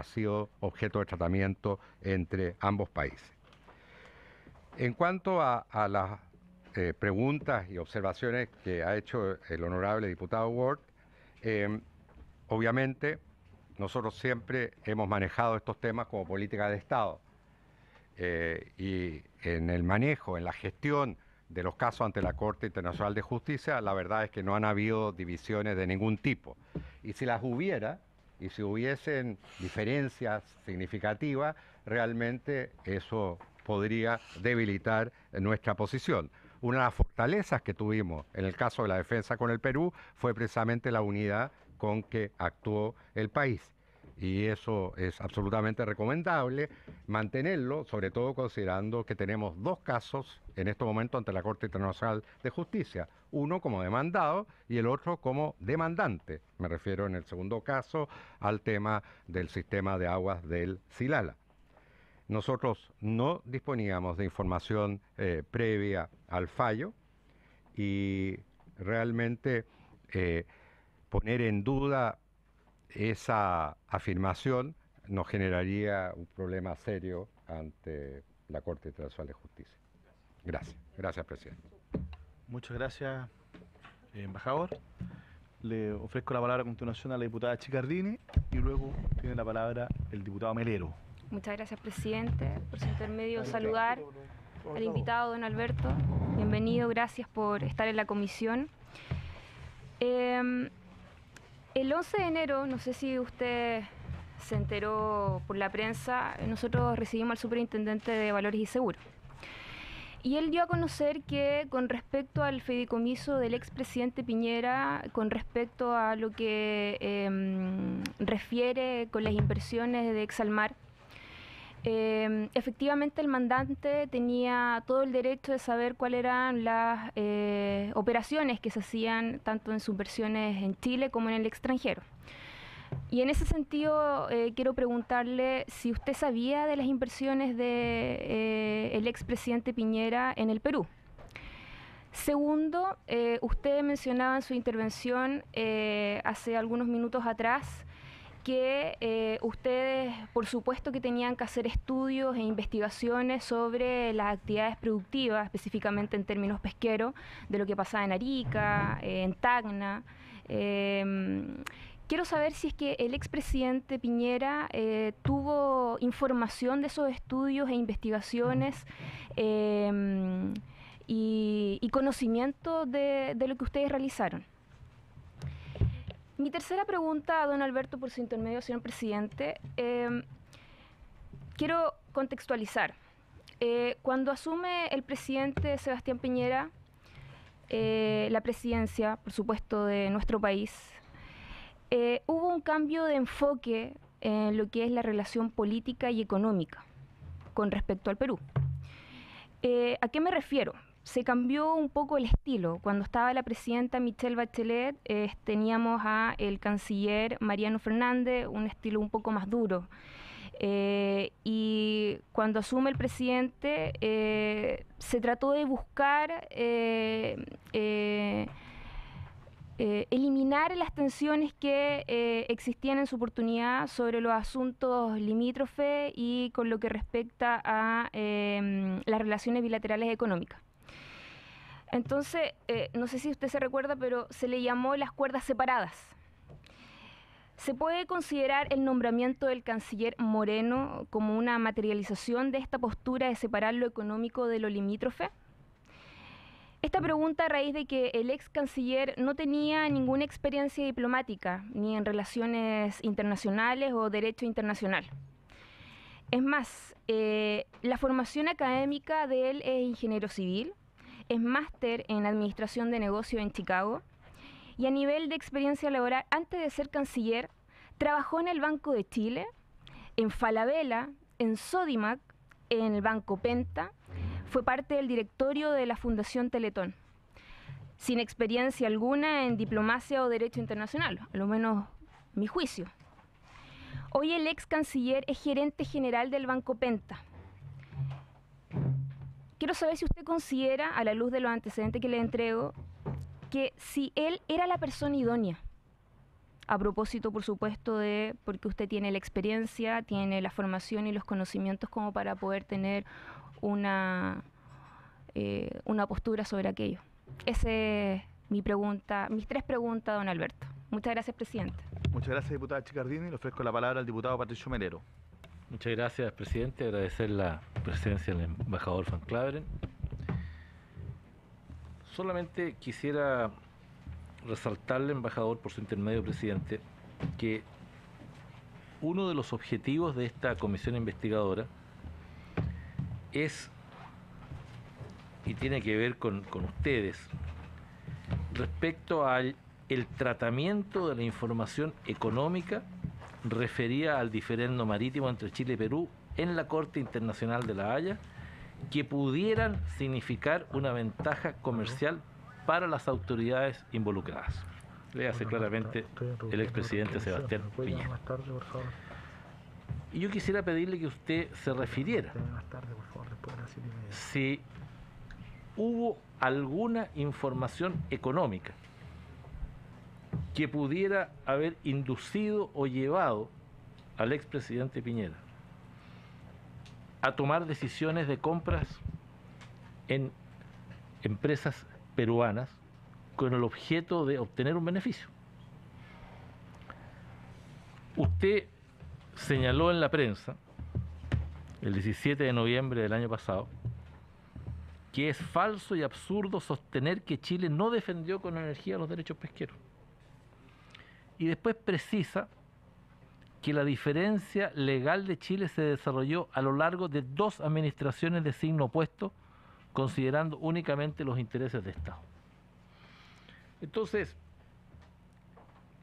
sido objeto de tratamiento entre ambos países. En cuanto a, las eh, preguntas y observaciones que ha hecho el honorable diputado Ward, em, obviamente nosotros siempre hemos manejado estos temas como política de Estado y en el manejo, en la gestión de los casos ante la Corte Internacional de Justicia, la verdad es que no han habido divisiones de ningún tipo. Y si las hubiera, y si hubiesen diferencias significativas, realmente eso podría debilitar nuestra posición. Una de las fortalezas que tuvimos en el caso de la defensa con el Perú fue precisamente la unidad con que actuó el país y eso es absolutamente recomendable mantenerlo, sobre todo considerando que tenemos dos casos en este momento ante la Corte Internacional de Justicia, uno como demandado y el otro como demandante. Me refiero en el segundo caso al tema del sistema de aguas del Silala. Nosotros no disponíamos de información eh, previa al fallo y realmente eh, poner en duda esa afirmación nos generaría un problema serio ante la Corte Internacional de Justicia. Gracias, gracias, presidente. Muchas gracias, eh, embajador. Le ofrezco la palabra a continuación a la diputada Chicardini y luego tiene la palabra el diputado Melero. Muchas gracias, presidente. Por su intermedio, saludar al invitado, don Alberto. Bienvenido, gracias por estar en la comisión. Em, el 11 de enero, no sé si usted se enteró por la prensa, nosotros recibimos al superintendente de Valores y Seguros. Y él dio a conocer que con respecto al fideicomiso del expresidente Piñera, con respecto a lo que em, refiere con las inversiones de Exalmar, Em, efectivamente, el mandante tenía todo el derecho de saber cuáles eran las eh, operaciones que se hacían tanto en sus subversiones en Chile como en el extranjero. Y en ese sentido, eh, quiero preguntarle si usted sabía de las inversiones del de, eh, el expresidente Piñera en el Perú. Segundo, usted mencionaba en su intervención hace algunos minutos atrás que eh, ustedes, por supuesto, que tenían que hacer estudios e investigaciones sobre las actividades productivas, específicamente en términos pesqueros, de lo que pasaba en Arica, eh, en Tacna. Em, quiero saber si es que el expresidente Piñera eh, tuvo información de esos estudios e investigaciones. Em, y, conocimiento de lo que ustedes realizaron. Mi tercera pregunta, don Alberto, por su intermedio, señor presidente. Em, quiero contextualizar. Eh, cuando asume el presidente Sebastián Piñera eh, la presidencia, por supuesto, de nuestro país, eh, hubo un cambio de enfoque en lo que es la relación política y económica con respecto al Perú. ¿A qué me refiero? se cambió un poco el estilo. Cuando estaba la presidenta Michelle Bachelet, eh, teníamos a el canciller Mariano Fernández, un estilo un poco más duro. Eh, y cuando asume el presidente, eh, se trató de buscar eliminar las tensiones que existían en su oportunidad sobre los asuntos limítrofes y con lo que respecta a las relaciones bilaterales económicas. Entonces, eh, no sé si usted se recuerda, pero se le llamó las cuerdas separadas. ¿Se puede considerar el nombramiento del canciller Moreno como una materialización de esta postura de separar lo económico de lo limítrofe? Esta pregunta a raíz de que el ex canciller no tenía ninguna experiencia diplomática, ni en relaciones internacionales o derecho internacional. Es más, eh, la formación académica de él es ingeniero civil, es máster en Administración de Negocios en Chicago y a nivel de experiencia laboral, antes de ser canciller, trabajó en el Banco de Chile, en Falabella, en Sodimac, en el Banco Penta, fue parte del directorio de la Fundación Teletón, sin experiencia alguna en diplomacia o derecho internacional, al lo menos mi juicio. Hoy el ex canciller es gerente general del Banco Penta quiero saber si usted considera, a la luz de los antecedentes que le entrego, que si él era la persona idónea. A propósito, por supuesto, de porque usted tiene la experiencia, tiene la formación y los conocimientos como para poder tener una, eh, una postura sobre aquello. Esa es mi pregunta, mis tres preguntas, don Alberto. Muchas gracias, presidente. Muchas gracias, diputada Chicardini. Le ofrezco la palabra al diputado Patricio Melero. Muchas gracias, presidente. Agradecer la presencia del embajador Van Claveren. Solamente quisiera resaltarle, embajador, por su intermedio, presidente, que uno de los objetivos de esta comisión investigadora es y tiene que ver con, ustedes respecto al el tratamiento de la información económica refería al diferendo marítimo entre Chile y Perú en la Corte Internacional de la Haya que pudieran significar una ventaja comercial para las autoridades involucradas. Le hace claramente el expresidente Sebastián Piñera. yo quisiera pedirle que usted se refiriera si hubo alguna información económica que pudiera haber inducido o llevado al expresidente Piñera a tomar decisiones de compras en empresas peruanas con el objeto de obtener un beneficio. Usted señaló en la prensa, el 17 de noviembre del año pasado, que es falso y absurdo sostener que Chile no defendió con energía los derechos pesqueros. Y después precisa que la diferencia legal de Chile se desarrolló a lo largo de dos administraciones de signo opuesto, considerando únicamente los intereses de Estado. Entonces,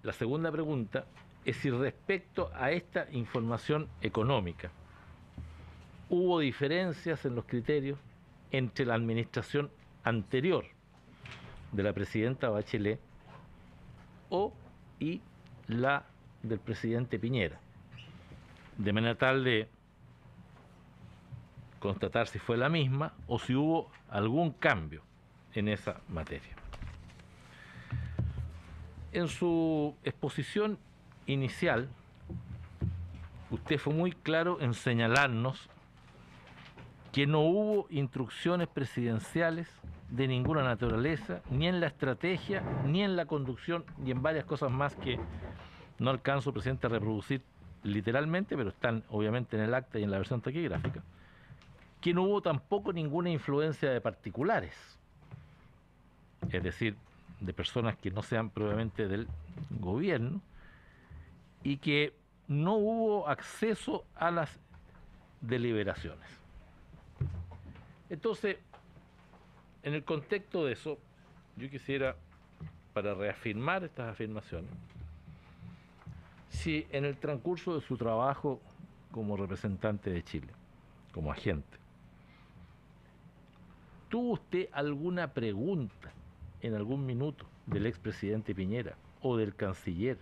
la segunda pregunta es si respecto a esta información económica hubo diferencias en los criterios entre la administración anterior de la presidenta Bachelet o y la del presidente Piñera, de manera tal de constatar si fue la misma o si hubo algún cambio en esa materia. En su exposición inicial, usted fue muy claro en señalarnos que no hubo instrucciones presidenciales de ninguna naturaleza, ni en la estrategia, ni en la conducción, ni en varias cosas más que no alcanzo, presidente, a reproducir literalmente, pero están obviamente en el acta y en la versión taquigráfica, que no hubo tampoco ninguna influencia de particulares, es decir, de personas que no sean probablemente del gobierno, y que no hubo acceso a las deliberaciones. Entonces, en el contexto de eso, yo quisiera, para reafirmar estas afirmaciones, si en el transcurso de su trabajo como representante de Chile, como agente, tuvo usted alguna pregunta en algún minuto del expresidente Piñera o del canciller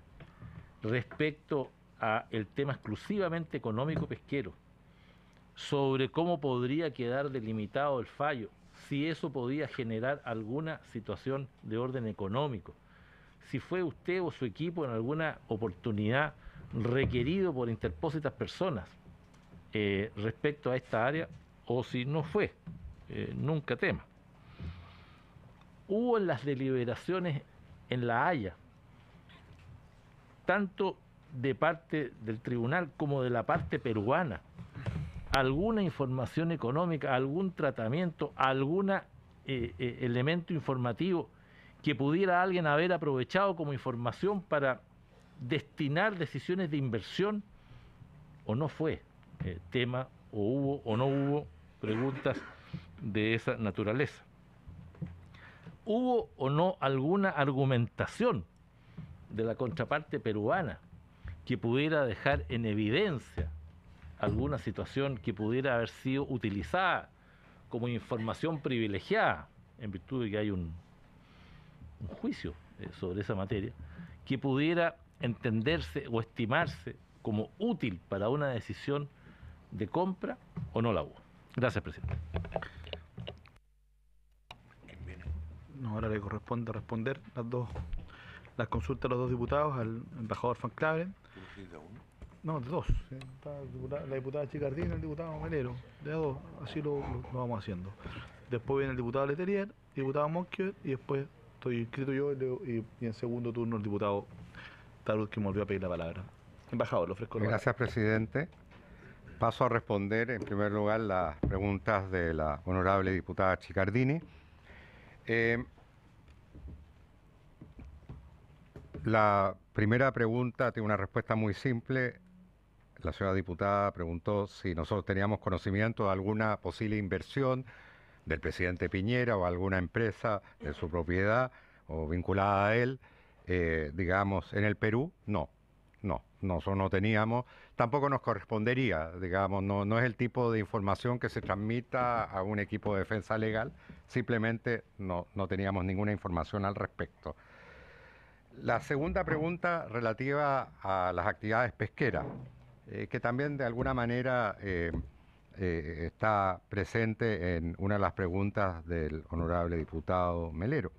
respecto a el tema exclusivamente económico pesquero sobre cómo podría quedar delimitado el fallo si eso podía generar alguna situación de orden económico, si fue usted o su equipo en alguna oportunidad requerido por interpósitas personas eh, respecto a esta área o si no fue, eh, nunca tema. Hubo en las deliberaciones en La Haya, tanto de parte del tribunal como de la parte peruana, alguna información económica, algún tratamiento, algún eh, eh, elemento informativo que pudiera alguien haber aprovechado como información para destinar decisiones de inversión o no fue eh, tema o hubo o no hubo preguntas de esa naturaleza. ¿Hubo o no alguna argumentación de la contraparte peruana que pudiera dejar en evidencia alguna situación que pudiera haber sido utilizada como información privilegiada, en virtud de que hay un, juicio eh, sobre esa materia, que pudiera entenderse o estimarse como útil para una decisión de compra o no la hubo. Gracias, presidente. ahora le corresponde responder las dos las consultas de los dos diputados al embajador Van Claven no, dos, eh, la diputada y el diputado Melero, de dos, así lo, vamos haciendo. Después viene el diputado Leterier, diputado Mosquio... y después estoy inscrito yo y, en segundo turno el diputado Tarut que me volvió a pedir la palabra. Embajador, lo ofrezco. Gracias, presidente. Paso a responder en primer lugar las preguntas de la honorable diputada Chicardini. Eh, la primera pregunta tiene una respuesta muy simple. La señora diputada preguntó si nosotros teníamos conocimiento de alguna posible inversión del presidente Piñera o alguna empresa de su propiedad o vinculada a él, eh, digamos, en el Perú. No, no, nosotros no teníamos, tampoco nos correspondería, digamos, no, no es el tipo de información que se transmita a un equipo de defensa legal, simplemente no, no teníamos ninguna información al respecto. La segunda pregunta relativa a las actividades pesqueras. Eh, que también de alguna manera eh, eh, está presente en una de las preguntas del honorable diputado Melero.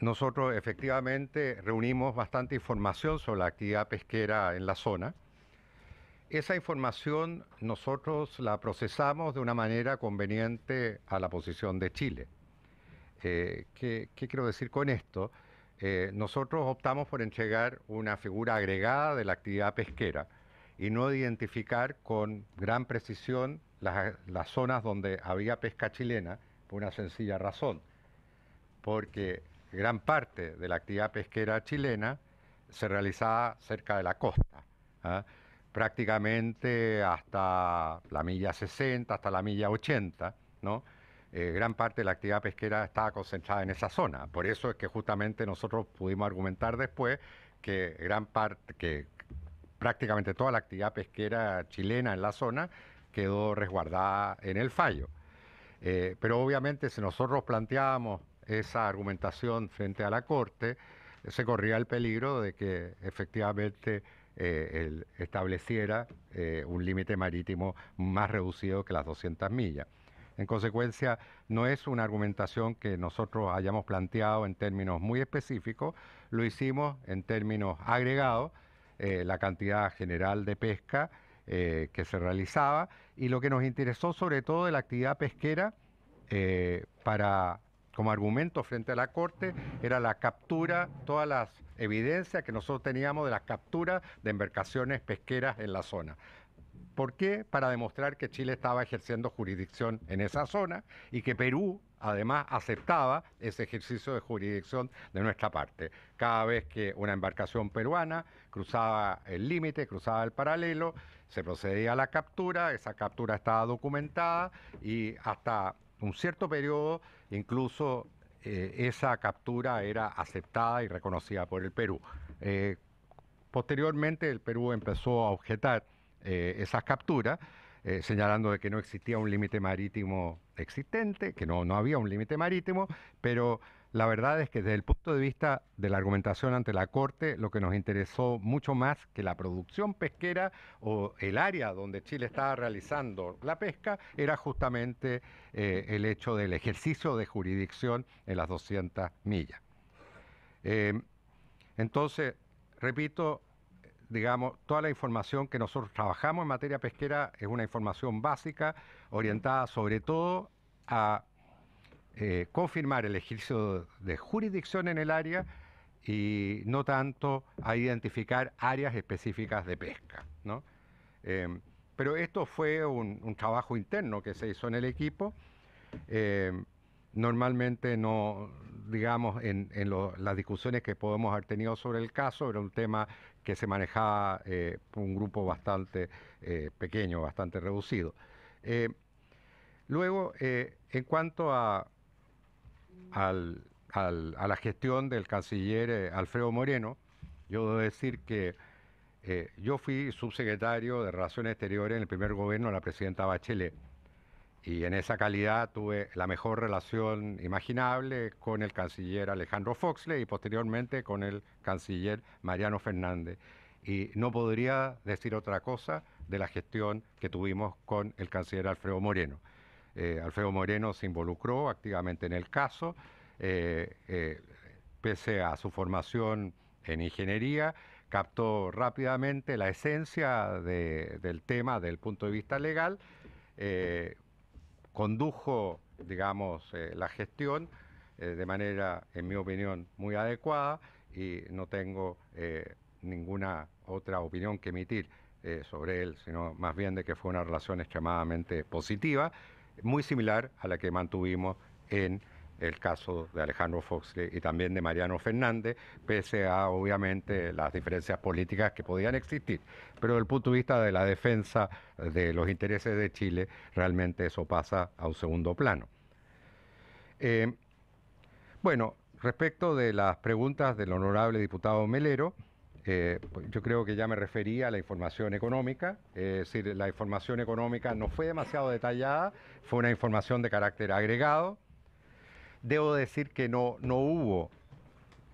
nosotros efectivamente reunimos bastante información sobre la actividad pesquera en la zona. Esa información nosotros la procesamos de una manera conveniente a la posición de Chile. ¿Qué quiero decir con esto? Eh, nosotros optamos por entregar una figura agregada de la actividad pesquera y no identificar con gran precisión las, zonas donde había pesca chilena por una sencilla razón, porque gran parte de la actividad pesquera chilena se realizaba cerca de la costa, ¿ah? prácticamente hasta la milla 60, hasta la milla 80, ¿no? Eh, gran parte de la actividad pesquera estaba concentrada en esa zona. Por eso es que justamente nosotros pudimos argumentar después que gran parte, que prácticamente toda la actividad pesquera chilena en la zona quedó resguardada en el fallo. Eh, pero obviamente si nosotros planteábamos esa argumentación frente a la Corte, se corría el peligro de que efectivamente eh, estableciera un límite marítimo más reducido que las 200 millas. En consecuencia, no es una argumentación que nosotros hayamos planteado en términos muy específicos, lo hicimos en términos agregados, eh, la cantidad general de pesca eh, que se realizaba y lo que nos interesó sobre todo de la actividad pesquera eh, para como argumento frente a la Corte era la captura, todas las evidencias que nosotros teníamos de las capturas de embarcaciones pesqueras en la zona. ¿Por qué? Para demostrar que Chile estaba ejerciendo jurisdicción en esa zona y que Perú además aceptaba ese ejercicio de jurisdicción de nuestra parte. Cada vez que una embarcación peruana cruzaba el límite, cruzaba el paralelo, se procedía a la captura, esa captura estaba documentada y hasta un cierto periodo incluso eh, esa captura era aceptada y reconocida por el Perú. Eh, posteriormente el Perú empezó a objetar eh, esas capturas, eh, señalando de que no existía un límite marítimo existente, que no, no había un límite marítimo, pero la verdad es que desde el punto de vista de la argumentación ante la Corte, lo que nos interesó mucho más que la producción pesquera o el área donde Chile estaba realizando la pesca era justamente eh, el hecho del ejercicio de jurisdicción en las 200 millas. entonces, repito, digamos, toda la información que nosotros trabajamos en materia pesquera es una información básica, orientada sobre todo a eh, confirmar el ejercicio de jurisdicción en el área y no tanto a identificar áreas específicas de pesca. Em, pero esto fue un, trabajo interno que se hizo en el equipo. Em, normalmente no, digamos, en, las discusiones que podemos haber tenido sobre el caso, era un tema que se manejaba por eh, un grupo bastante eh, pequeño, bastante reducido. Eh, luego, en cuanto a la gestión del canciller Alfredo Moreno, yo debo decir que yo fui subsecretario de Relaciones Exteriores en el primer gobierno de la presidenta Bachelet. Y en esa calidad tuve la mejor relación imaginable con el canciller Alejandro Foxley y posteriormente con el canciller Mariano Fernández. Y no podría decir otra cosa de la gestión que tuvimos con el canciller Alfredo Moreno. Eh, Alfredo Moreno se involucró activamente en el caso, eh, eh, pese a su formación en ingeniería, captó rápidamente la esencia del tema desde el punto de vista legal condujo, digamos, eh, la gestión eh, de manera, en mi opinión, muy adecuada y no tengo eh, ninguna otra opinión que emitir sobre él, sino más bien de que fue una relación extremadamente positiva, muy similar a la que mantuvimos en el caso de Alejandro Fox y también de Mariano Fernández, pese a obviamente las diferencias políticas que podían existir. Pero desde el punto de vista de la defensa de los intereses de Chile, realmente eso pasa a un segundo plano. Eh, bueno, respecto de las preguntas del honorable diputado Melero, eh, yo creo que ya me refería a la información económica, es decir, la información económica no fue demasiado detallada, fue una información de carácter agregado, debo decir que no, no hubo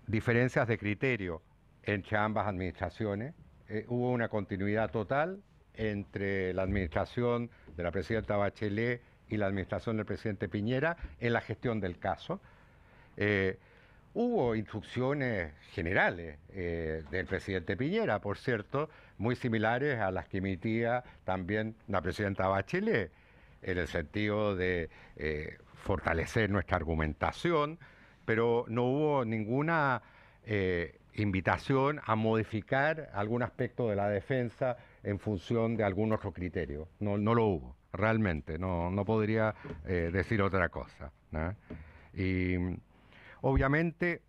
diferencias de criterio entre ambas administraciones. Eh, hubo una continuidad total entre la administración de la presidenta Bachelet y la administración del presidente Piñera en la gestión del caso. Eh, hubo instrucciones generales eh, del presidente Piñera, por cierto, muy similares a las que emitía también la presidenta Bachelet, en el sentido de fortalecer nuestra argumentación, pero no hubo ninguna eh, invitación a modificar algún aspecto de la defensa en función de algún otro criterio. No, lo hubo, realmente, no, podría eh, decir otra cosa. Y obviamente,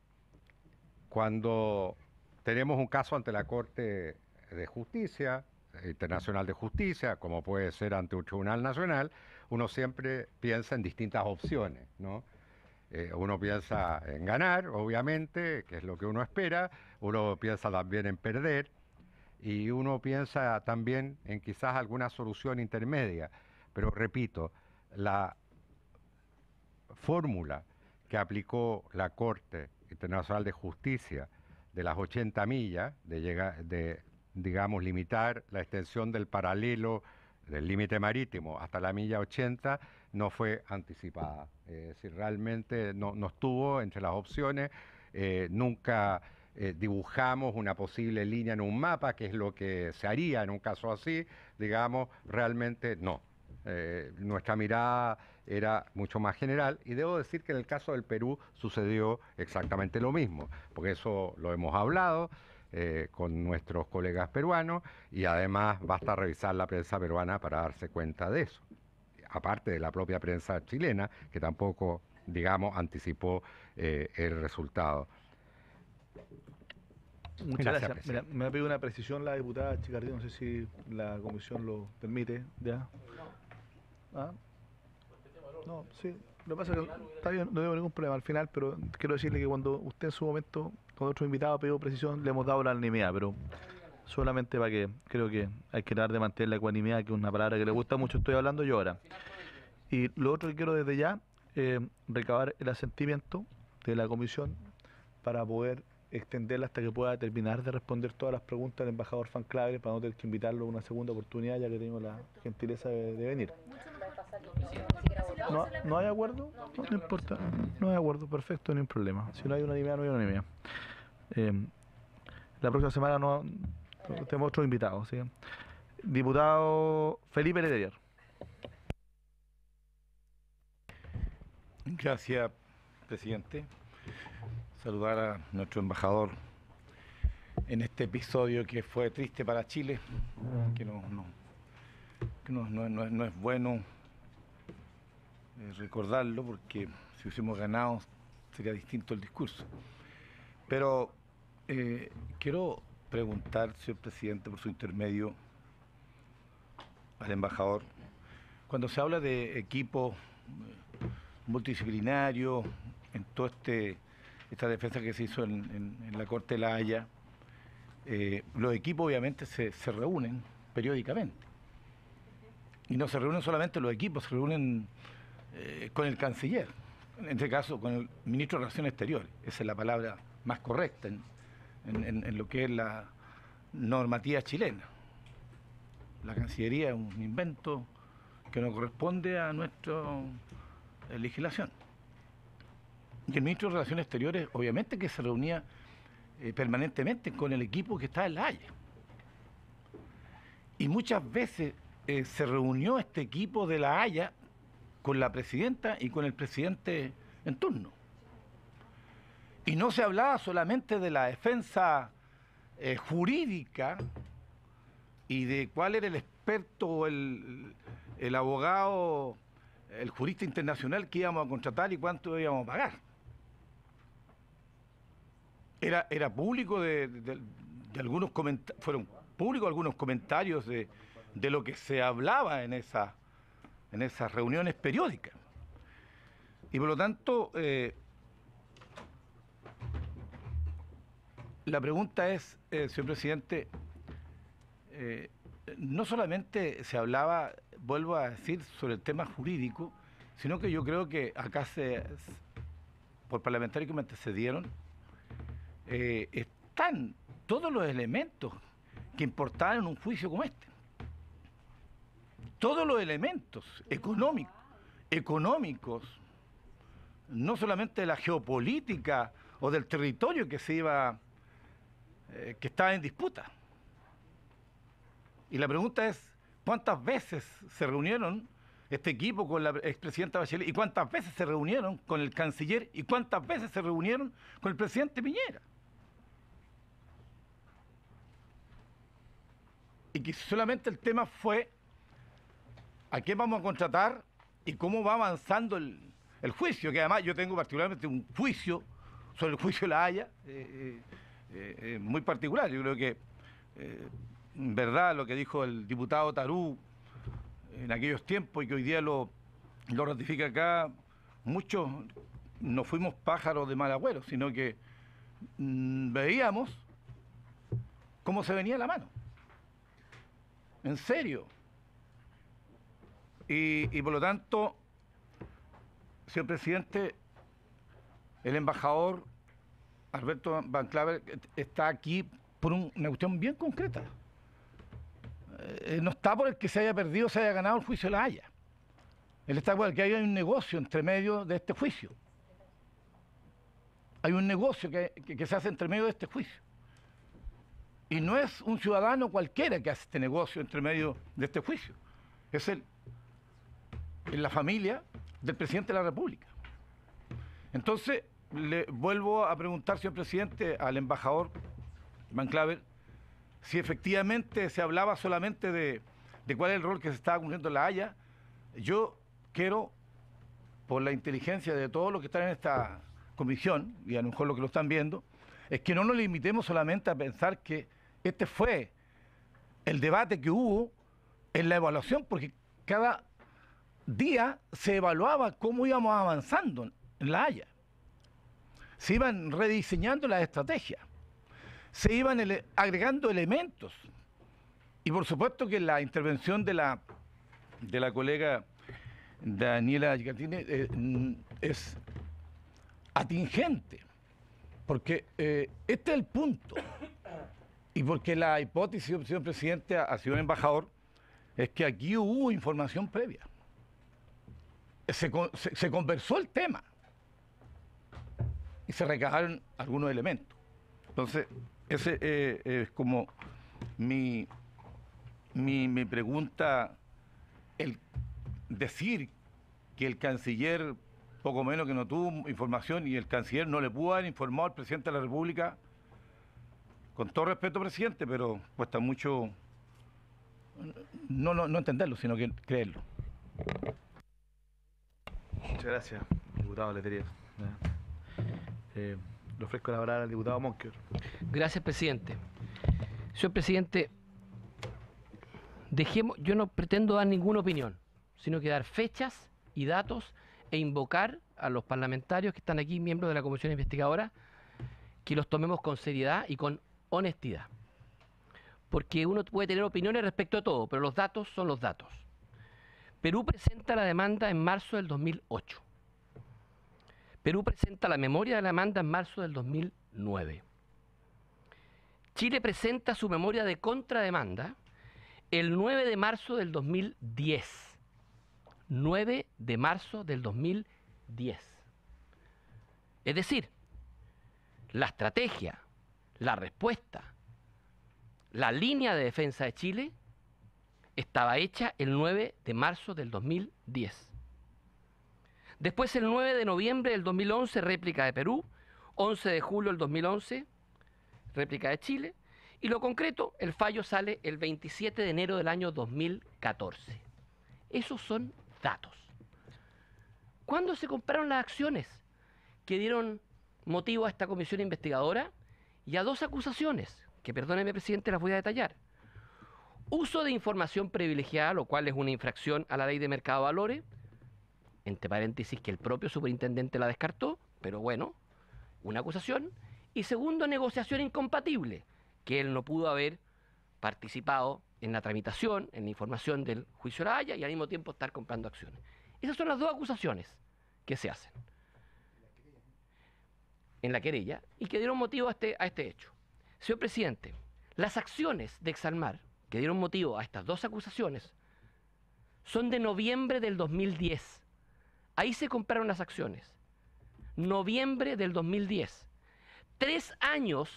cuando tenemos un caso ante la Corte de Justicia, Internacional de Justicia, como puede ser ante un Tribunal Nacional, uno siempre piensa en distintas opciones, ¿no? Eh, uno piensa en ganar, obviamente, que es lo que uno espera, uno piensa también en perder y uno piensa también en quizás alguna solución intermedia. Pero repito, la fórmula que aplicó la Corte Internacional de Justicia de las 80 millas, de, llegar, de digamos, limitar la extensión del paralelo del límite marítimo hasta la milla 80 no fue anticipada. es decir, realmente no, estuvo entre las opciones, eh, nunca eh, dibujamos una posible línea en un mapa, que es lo que se haría en un caso así, digamos, realmente no. Eh, nuestra mirada era mucho más general y debo decir que en el caso del Perú sucedió exactamente lo mismo, porque eso lo hemos hablado. Eh, con nuestros colegas peruanos y además basta revisar la prensa peruana para darse cuenta de eso. Aparte de la propia prensa chilena, que tampoco, digamos, anticipó eh, el resultado. Muchas gracias. me ha pedido una precisión la diputada Chicardí, no sé si la comisión lo permite. ¿ya? ¿Ah? No, sí. Lo que pasa es que está bien, no tengo ningún problema al final, pero quiero decirle que cuando usted en su momento con otro invitado pedido precisión, le hemos dado la animidad pero solamente para que creo que hay que tratar de mantener la ecuanimidad, que es una palabra que le gusta mucho, estoy hablando yo ahora. Y lo otro que quiero desde ya, eh, recabar el asentimiento de la comisión para poder extenderla hasta que pueda terminar de responder todas las preguntas del embajador Fanclaver para no tener que invitarlo a una segunda oportunidad ya que tengo la gentileza de, venir. No, hay acuerdo? No, importa. No hay acuerdo, perfecto, no hay problema. Si no hay unanimidad, no hay unanimidad. Em, la próxima semana no, tenemos otro invitado. ¿sí? Diputado Felipe Ledeyer. Gracias, presidente. Saludar a nuestro embajador en este episodio que fue triste para Chile, que no, es bueno eh, recordarlo porque si hubiésemos ganado sería distinto el discurso. Pero eh, quiero preguntar, señor presidente, por su intermedio al embajador. Cuando se habla de equipo eh, multidisciplinario, en toda este, esta defensa que se hizo en, la Corte de la Haya, eh, los equipos obviamente se, reúnen periódicamente. Y no se reúnen solamente los equipos, se reúnen con el canciller, en este caso con el ministro de Relaciones Exteriores, esa es la palabra más correcta en, lo que es la normativa chilena. La Cancillería es un invento que no corresponde a nuestra eh, legislación. Y el ministro de Relaciones Exteriores, obviamente que se reunía eh, permanentemente con el equipo que está en La Haya. Y muchas veces eh, se reunió este equipo de La Haya con la presidenta y con el presidente en turno. Y no se hablaba solamente de la defensa eh, jurídica y de cuál era el experto, el, el abogado, el jurista internacional que íbamos a contratar y cuánto íbamos a pagar. Era, era público de, algunos comentarios, fueron públicos algunos comentarios de, lo que se hablaba en, esa, en esas reuniones periódicas. Y por lo tanto, eh, la pregunta es, eh, señor presidente, eh, no solamente se hablaba, vuelvo a decir, sobre el tema jurídico, sino que yo creo que acá se, por parlamentarios que me antecedieron, eh, están todos los elementos que importaban en un juicio como este. Todos los elementos económicos, económicos, no solamente de la geopolítica o del territorio que se iba eh, que está en disputa. Y la pregunta es, ¿cuántas veces se reunieron este equipo con la expresidenta Bachelet y cuántas veces se reunieron con el canciller y cuántas veces se reunieron con el presidente Piñera? Y que solamente el tema fue a qué vamos a contratar y cómo va avanzando el, el juicio, que además yo tengo particularmente un juicio sobre el juicio de La Haya. Eh, eh, eh, muy particular. Yo creo que, eh, en verdad, lo que dijo el diputado Tarú en aquellos tiempos y que hoy día lo, lo ratifica acá, muchos no fuimos pájaros de mal agüero, sino que mm, veíamos cómo se venía la mano. En serio. y por lo tanto, señor presidente, el embajador Alberto Van Claver eh, está aquí por una cuestión bien concreta. Eh, no está por el que se haya perdido, se haya ganado el juicio de la Haya. Él está por el que hay un negocio entre medio de este juicio. Hay un negocio que, se hace entre medio de este juicio. Y no es un ciudadano cualquiera que hace este negocio entre medio de este juicio. Es él es la familia del presidente de la República. Entonces, le vuelvo a preguntar, señor presidente, al embajador Manclaver, si efectivamente se hablaba solamente de, de cuál es el rol que se estaba cumpliendo en La Haya. Yo quiero, por la inteligencia de todos los que están en esta comisión, y a lo mejor los que lo están viendo, es que no nos limitemos solamente a pensar que este fue el debate que hubo en la evaluación, porque cada día se evaluaba cómo íbamos avanzando en La Haya se iban rediseñando las estrategias, se iban agregando elementos. Y por supuesto que la intervención de la, de la colega Daniela Gigantini eh, mm, es atingente, porque eh, este es el punto. Y porque la hipótesis, señor presidente, sido sido embajador, es que aquí hubo información previa. se, conversó el tema y se recajaron algunos elementos. Entonces, ese eh, es como mi, mi, pregunta, el decir que el canciller, poco menos que no tuvo información y el canciller no le pudo haber al presidente de la República, con todo respeto, presidente, pero cuesta mucho no, no, entenderlo, sino que creerlo. Muchas gracias, diputado Leterías. Eh, le ofrezco la palabra al diputado Monker. Gracias, presidente. Señor presidente, dejemos, yo no pretendo dar ninguna opinión, sino que dar fechas y datos e invocar a los parlamentarios que están aquí, miembros de la comisión investigadora, que los tomemos con seriedad y con honestidad. Porque uno puede tener opiniones respecto a todo, pero los datos son los datos. Perú presenta la demanda en marzo del 2008. Perú presenta la memoria de la demanda en marzo del 2009. Chile presenta su memoria de contrademanda el 9 de marzo del 2010. 9 de marzo del 2010. Es decir, la estrategia, la respuesta, la línea de defensa de Chile estaba hecha el 9 de marzo del 2010. Después el 9 de noviembre del 2011, réplica de Perú. 11 de julio del 2011, réplica de Chile. Y lo concreto, el fallo sale el 27 de enero del año 2014. Esos son datos. ¿Cuándo se compraron las acciones que dieron motivo a esta comisión investigadora? Y a dos acusaciones, que perdóneme presidente, las voy a detallar. Uso de información privilegiada, lo cual es una infracción a la ley de mercado de valores entre paréntesis, que el propio superintendente la descartó, pero bueno, una acusación. Y segundo, negociación incompatible, que él no pudo haber participado en la tramitación, en la información del juicio de la Haya y al mismo tiempo estar comprando acciones. Esas son las dos acusaciones que se hacen en la querella y que dieron motivo a este, a este hecho. Señor presidente, las acciones de Exalmar que dieron motivo a estas dos acusaciones son de noviembre del 2010. Ahí se compraron las acciones. Noviembre del 2010. Tres años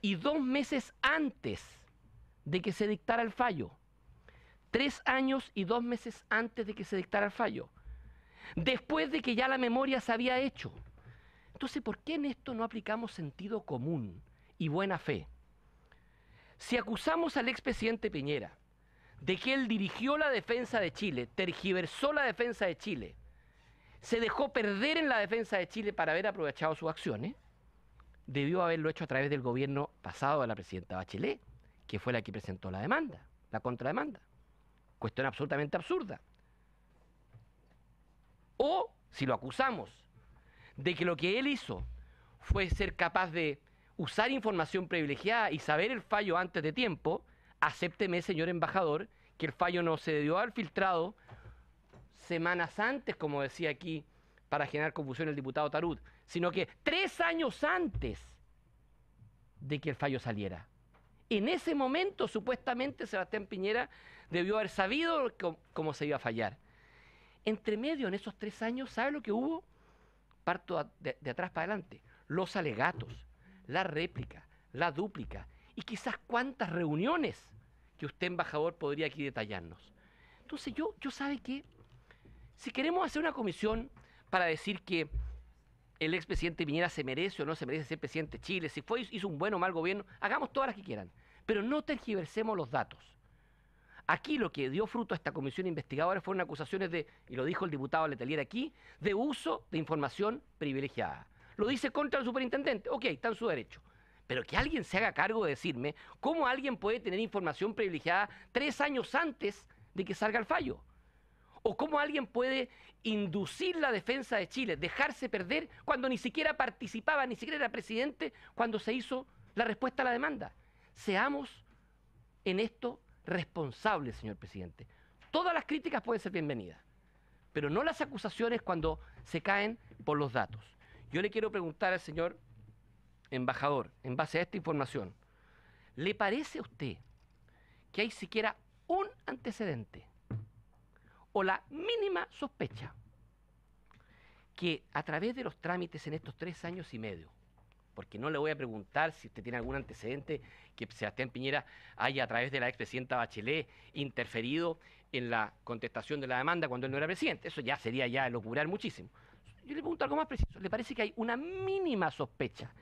y dos meses antes de que se dictara el fallo. Tres años y dos meses antes de que se dictara el fallo. Después de que ya la memoria se había hecho. Entonces, ¿por qué en esto no aplicamos sentido común y buena fe? Si acusamos al expresidente Piñera de que él dirigió la defensa de Chile, tergiversó la defensa de Chile, se dejó perder en la defensa de Chile para haber aprovechado sus acciones, ¿eh? debió haberlo hecho a través del gobierno pasado de la presidenta Bachelet, que fue la que presentó la demanda, la contrademanda. Cuestión absolutamente absurda. O si lo acusamos de que lo que él hizo fue ser capaz de usar información privilegiada y saber el fallo antes de tiempo, acépteme, señor embajador, que el fallo no se debió haber filtrado semanas antes, como decía aquí, para generar confusión el diputado Tarud, sino que tres años antes de que el fallo saliera. En ese momento, supuestamente, Sebastián Piñera debió haber sabido cómo se iba a fallar. Entre medio, en esos tres años, ¿sabe lo que hubo? Parto de, atrás para adelante. Los alegatos, la réplica, la dúplica y quizás cuántas reuniones que usted, embajador, podría aquí detallarnos. Entonces, yo, yo sabe que si queremos hacer una comisión para decir que el expresidente Piñera se merece o no se merece ser presidente de Chile, si fue, hizo un buen o mal gobierno, hagamos todas las que quieran, pero no tergiversemos los datos. Aquí lo que dio fruto a esta comisión investigadora fueron acusaciones de, y lo dijo el diputado Letelier aquí, de uso de información privilegiada. Lo dice contra el superintendente, ok, está en su derecho. Pero que alguien se haga cargo de decirme cómo alguien puede tener información privilegiada tres años antes de que salga el fallo. ¿O cómo alguien puede inducir la defensa de Chile, dejarse perder cuando ni siquiera participaba, ni siquiera era presidente, cuando se hizo la respuesta a la demanda? Seamos en esto responsables, señor presidente. Todas las críticas pueden ser bienvenidas, pero no las acusaciones cuando se caen por los datos. Yo le quiero preguntar al señor embajador, en base a esta información, ¿le parece a usted que hay siquiera un antecedente la mínima sospecha que a través de los trámites en estos tres años y medio, porque no le voy a preguntar si usted tiene algún antecedente que Sebastián Piñera haya a través de la expresidenta Bachelet interferido en la contestación de la demanda cuando él no era presidente, eso ya sería ya locurar muchísimo. Yo le pregunto algo más preciso, ¿le parece que hay una mínima sospecha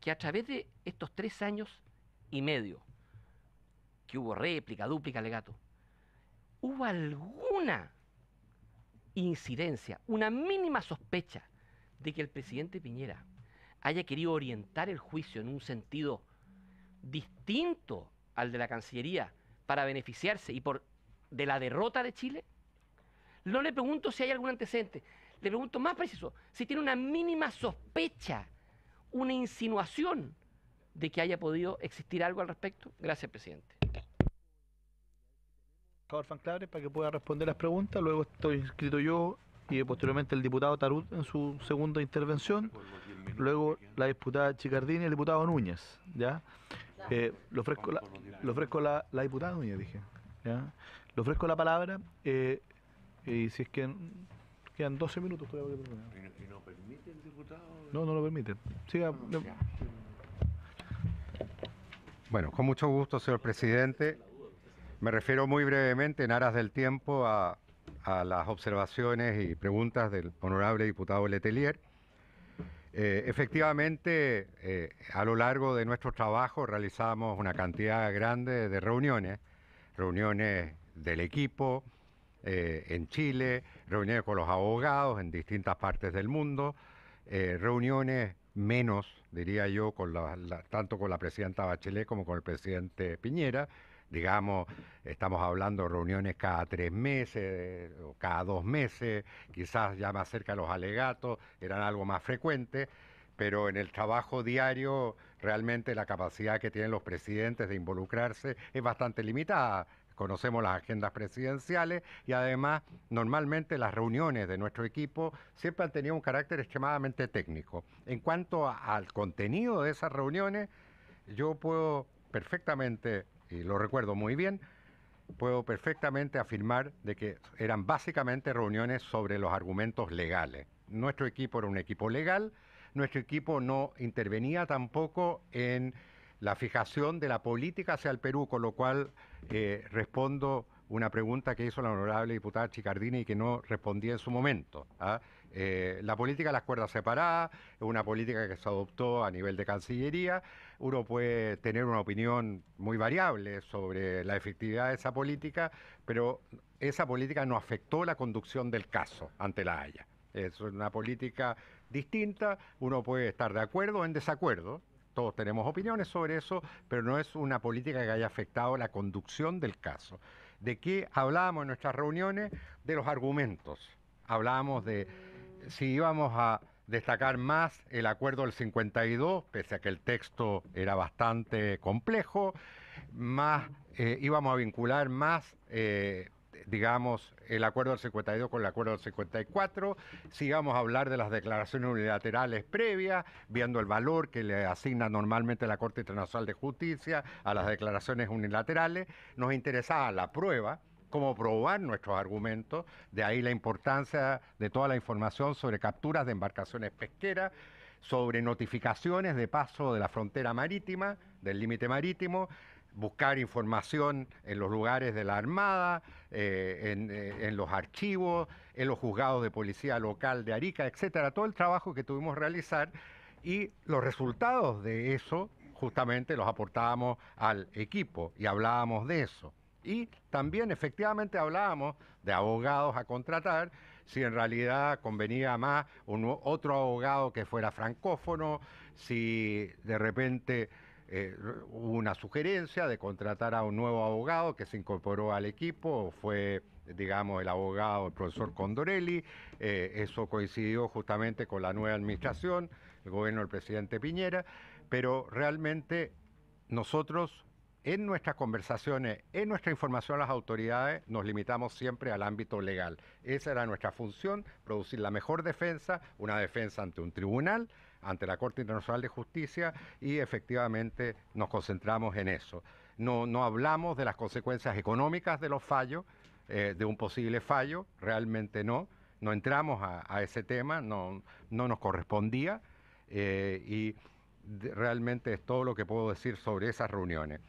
que a través de estos tres años y medio, que hubo réplica, dúplica, legato, hubo alguna incidencia, una mínima sospecha de que el presidente Piñera haya querido orientar el juicio en un sentido distinto al de la Cancillería para beneficiarse y por de la derrota de Chile? No le pregunto si hay algún antecedente, le pregunto más preciso, si tiene una mínima sospecha, una insinuación de que haya podido existir algo al respecto. Gracias, presidente. Fanclabre para que pueda responder las preguntas. Luego estoy inscrito yo y posteriormente el diputado Tarut en su segunda intervención. Luego la diputada Chicardini y el diputado Núñez. ¿ya? Eh, le ofrezco, la, ofrezco la, diputada dije. ¿ya? ofrezco la palabra eh, y si es que quedan 12 minutos ¿Y no, permite el diputado? No, no lo permite. Siga. Ah, bueno, con mucho gusto, señor presidente. Me refiero muy brevemente, en aras del tiempo, a, las observaciones y preguntas del honorable diputado Letelier. Eh, efectivamente, eh, a lo largo de nuestro trabajo realizamos una cantidad grande de reuniones, reuniones del equipo eh, en Chile, reuniones con los abogados en distintas partes del mundo, reuniones menos, diría yo, con tanto con la presidenta Bachelet como con el presidente Piñera, digamos, estamos hablando de reuniones cada tres meses o cada dos meses, quizás ya más cerca los alegatos eran algo más frecuente, pero en el trabajo diario realmente la capacidad que tienen los presidentes de involucrarse es bastante limitada. Conocemos las agendas presidenciales y además normalmente las reuniones de nuestro equipo siempre han tenido un carácter extremadamente técnico. En cuanto al contenido de esas reuniones, yo puedo perfectamente y lo recuerdo muy bien, puedo perfectamente afirmar de que eran básicamente reuniones sobre los argumentos legales. Nuestro equipo era un equipo legal, nuestro equipo no intervenía tampoco en la fijación de la política hacia el Perú, con lo cual eh, respondo una pregunta que hizo la honorable diputada Chicardini y que no respondí en su momento. ¿ah? Eh, la política de las cuerdas separadas, es una política que se adoptó a nivel de Cancillería. Uno puede tener una opinión muy variable sobre la efectividad de esa política, pero esa política no afectó la conducción del caso ante la Haya. Es una política distinta, uno puede estar de acuerdo o en desacuerdo, todos tenemos opiniones sobre eso, pero no es una política que haya afectado la conducción del caso. ¿De qué hablábamos en nuestras reuniones? De los argumentos. Hablábamos de si íbamos a destacar más el acuerdo del 52, pese a que el texto era bastante complejo, más eh, íbamos a vincular más, eh, digamos, el acuerdo del 52 con el acuerdo del 54, si íbamos a hablar de las declaraciones unilaterales previas, viendo el valor que le asigna normalmente la Corte Internacional de Justicia a las declaraciones unilaterales, nos interesaba la prueba cómo probar nuestros argumentos, de ahí la importancia de toda la información sobre capturas de embarcaciones pesqueras, sobre notificaciones de paso de la frontera marítima, del límite marítimo, buscar información en los lugares de la Armada, eh, en, eh, en, los archivos, en los juzgados de policía local de Arica, etcétera, todo el trabajo que tuvimos que realizar y los resultados de eso justamente los aportábamos al equipo y hablábamos de eso. Y también efectivamente hablábamos de abogados a contratar, si en realidad convenía más un, otro abogado que fuera francófono, si de repente eh, hubo una sugerencia de contratar a un nuevo abogado que se incorporó al equipo, fue digamos, el abogado, el profesor Condorelli. Eh, eso coincidió justamente con la nueva administración, el gobierno del presidente Piñera, pero realmente nosotros en nuestras conversaciones, en nuestra información a las autoridades, nos limitamos siempre al ámbito legal. Esa era nuestra función, producir la mejor defensa, una defensa ante un tribunal, ante la Corte Internacional de Justicia, y efectivamente nos concentramos en eso. No, hablamos de las consecuencias económicas de los fallos, eh, de un posible fallo, realmente no. No entramos a, ese tema, no, nos correspondía, eh, y realmente es todo lo que puedo decir sobre esas reuniones.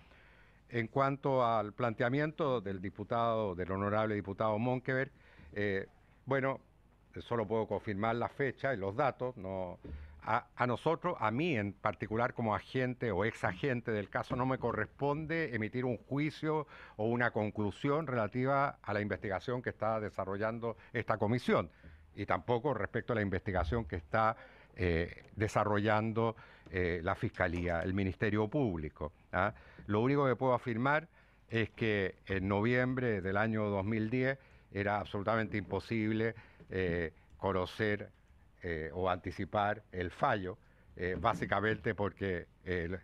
En cuanto al planteamiento del diputado, del honorable diputado Monkever, eh, bueno, solo puedo confirmar la fecha y los datos. a, nosotros, a mí en particular como agente o ex agente del caso, no me corresponde emitir un juicio o una conclusión relativa a la investigación que está desarrollando esta comisión y tampoco respecto a la investigación que está eh, desarrollando eh, la Fiscalía, el Ministerio Público. ¿ah? Lo único que puedo afirmar es que en noviembre del año 2010 era absolutamente imposible eh, conocer eh, o anticipar el fallo, eh, básicamente porque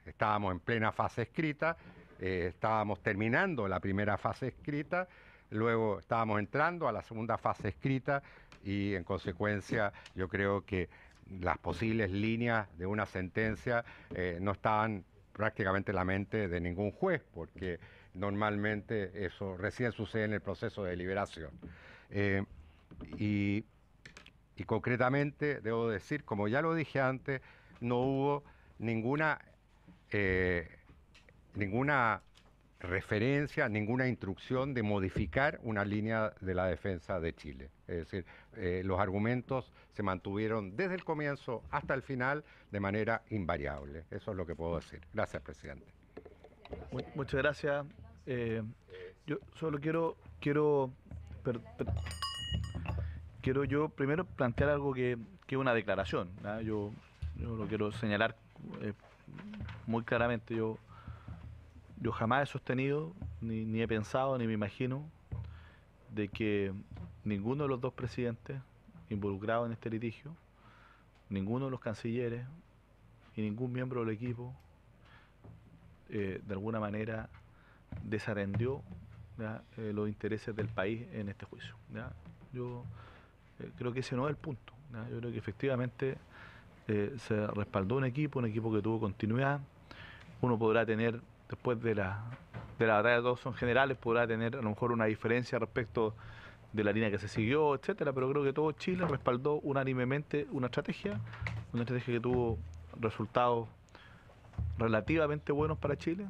estábamos en plena fase escrita, estábamos terminando la primera fase escrita, luego estábamos entrando a la segunda fase escrita y en consecuencia yo creo que las posibles líneas de una sentencia no estaban prácticamente la mente de ningún juez, porque normalmente eso recién sucede en el proceso de deliberación. Eh, y, concretamente, debo decir, como ya lo dije antes, no hubo ninguna, eh, ninguna referencia, ninguna instrucción de modificar una línea de la defensa de Chile. Es decir, eh, los argumentos se mantuvieron desde el comienzo hasta el final de manera invariable. Eso es lo que puedo decir. Gracias, presidente. Muchas gracias. Eh, yo solo quiero, quiero, quiero yo primero plantear algo que es una declaración. ¿ah? Yo, lo quiero señalar eh, muy claramente. Yo yo jamás he sostenido, ni, he pensado, ni me imagino, de que ninguno de los dos presidentes involucrados en este litigio, ninguno de los cancilleres y ningún miembro del equipo eh, de alguna manera desarrendió eh, los intereses del país en este juicio. Yo eh, creo que ese no es el punto. Yo creo que efectivamente se respaldó un equipo, un equipo que tuvo continuidad. Uno podrá tener después de la, de la batalla todos son generales, podrá tener a lo mejor una diferencia respecto de la línea que se siguió, etcétera, pero creo que todo Chile respaldó unánimemente una estrategia, una estrategia que tuvo resultados relativamente buenos para Chile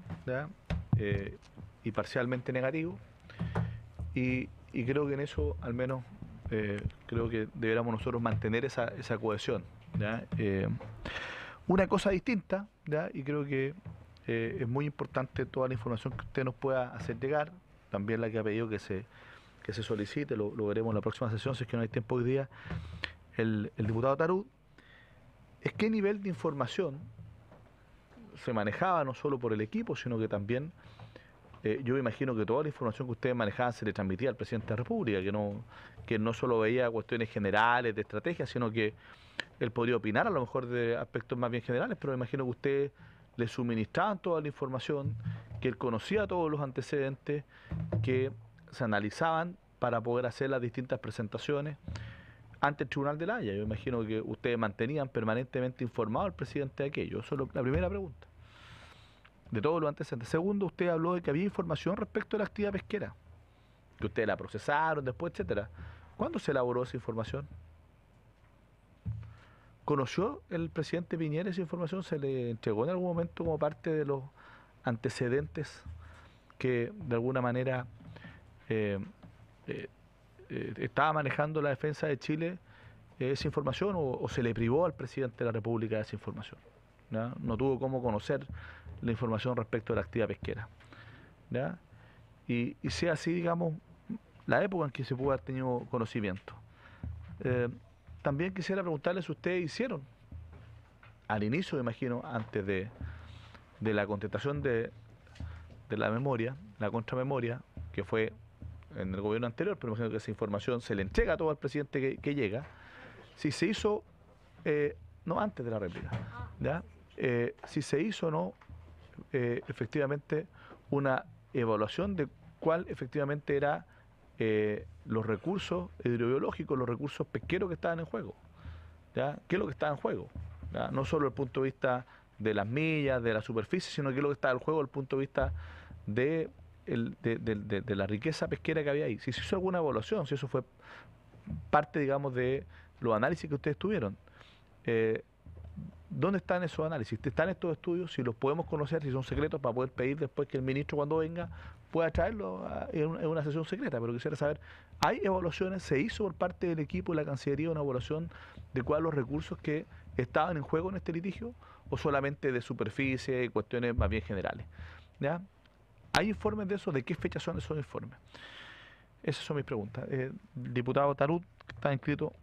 eh, y parcialmente negativos. Y, creo que en eso, al menos, eh, creo que deberíamos nosotros mantener esa, cohesión. Eh, una cosa distinta, y creo que eh, es muy importante toda la información que usted nos pueda hacer llegar, también la que ha pedido que se, se solicite, lo, veremos en la próxima sesión, si es que no hay tiempo hoy día, el, diputado tarud es qué nivel de información se manejaba no solo por el equipo, sino que también eh, yo imagino que toda la información que ustedes manejaban se le transmitía al presidente de la República, que no, que no solo veía cuestiones generales de estrategia, sino que él podría opinar a lo mejor de aspectos más bien generales, pero imagino que ustedes le suministraban toda la información, que él conocía todos los antecedentes, que se analizaban para poder hacer las distintas presentaciones ante el Tribunal de la Haya. Yo imagino que ustedes mantenían permanentemente informado al presidente de aquello. Eso es la primera pregunta. De todos los antecedentes. Segundo, usted habló de que había información respecto a la actividad pesquera, que ustedes la procesaron después, etcétera. ¿Cuándo se elaboró esa información? ¿Conoció el presidente Piñera esa información? ¿Se le entregó en algún momento como parte de los antecedentes que de alguna manera eh, eh, eh, estaba manejando la defensa de Chile esa información o, se le privó al presidente de la República de esa información? ¿no? tuvo cómo conocer la información respecto de la actividad pesquera. Y, y sea así, digamos, la época en que se pudo haber tenido conocimiento también quisiera preguntarle si ustedes hicieron, al inicio, imagino, antes de, la contestación de, la memoria, la contramemoria, que fue en el gobierno anterior, pero imagino que esa información se le entrega a todo al presidente que, llega, si se hizo, eh, no antes de la réplica, ¿ya? Eh, si se hizo o no eh, efectivamente una evaluación de cuál efectivamente era eh, los recursos hidrobiológicos, los recursos pesqueros que estaban en juego. ¿Qué es lo que está en juego? No solo el punto de vista de las millas, de la superficie, sino que es lo que está en juego desde el punto de vista de, la riqueza pesquera que había ahí. Si se hizo alguna evaluación, si eso fue parte, digamos, de los análisis que ustedes tuvieron. Eh, ¿Dónde están esos análisis? ¿Están estos estudios? Si los podemos conocer, si son secretos, para poder pedir después que el ministro cuando venga pueda traerlo en, una, sesión secreta, pero quisiera saber, ¿hay evaluaciones? ¿Se hizo por parte del equipo de la Cancillería una evaluación de cuáles los recursos que estaban en juego en este litigio? ¿O solamente de superficie y cuestiones más bien generales? ¿Hay informes de eso? ¿De qué fecha son esos informes? Esas son mis preguntas. Eh, diputado Tarut, está inscrito.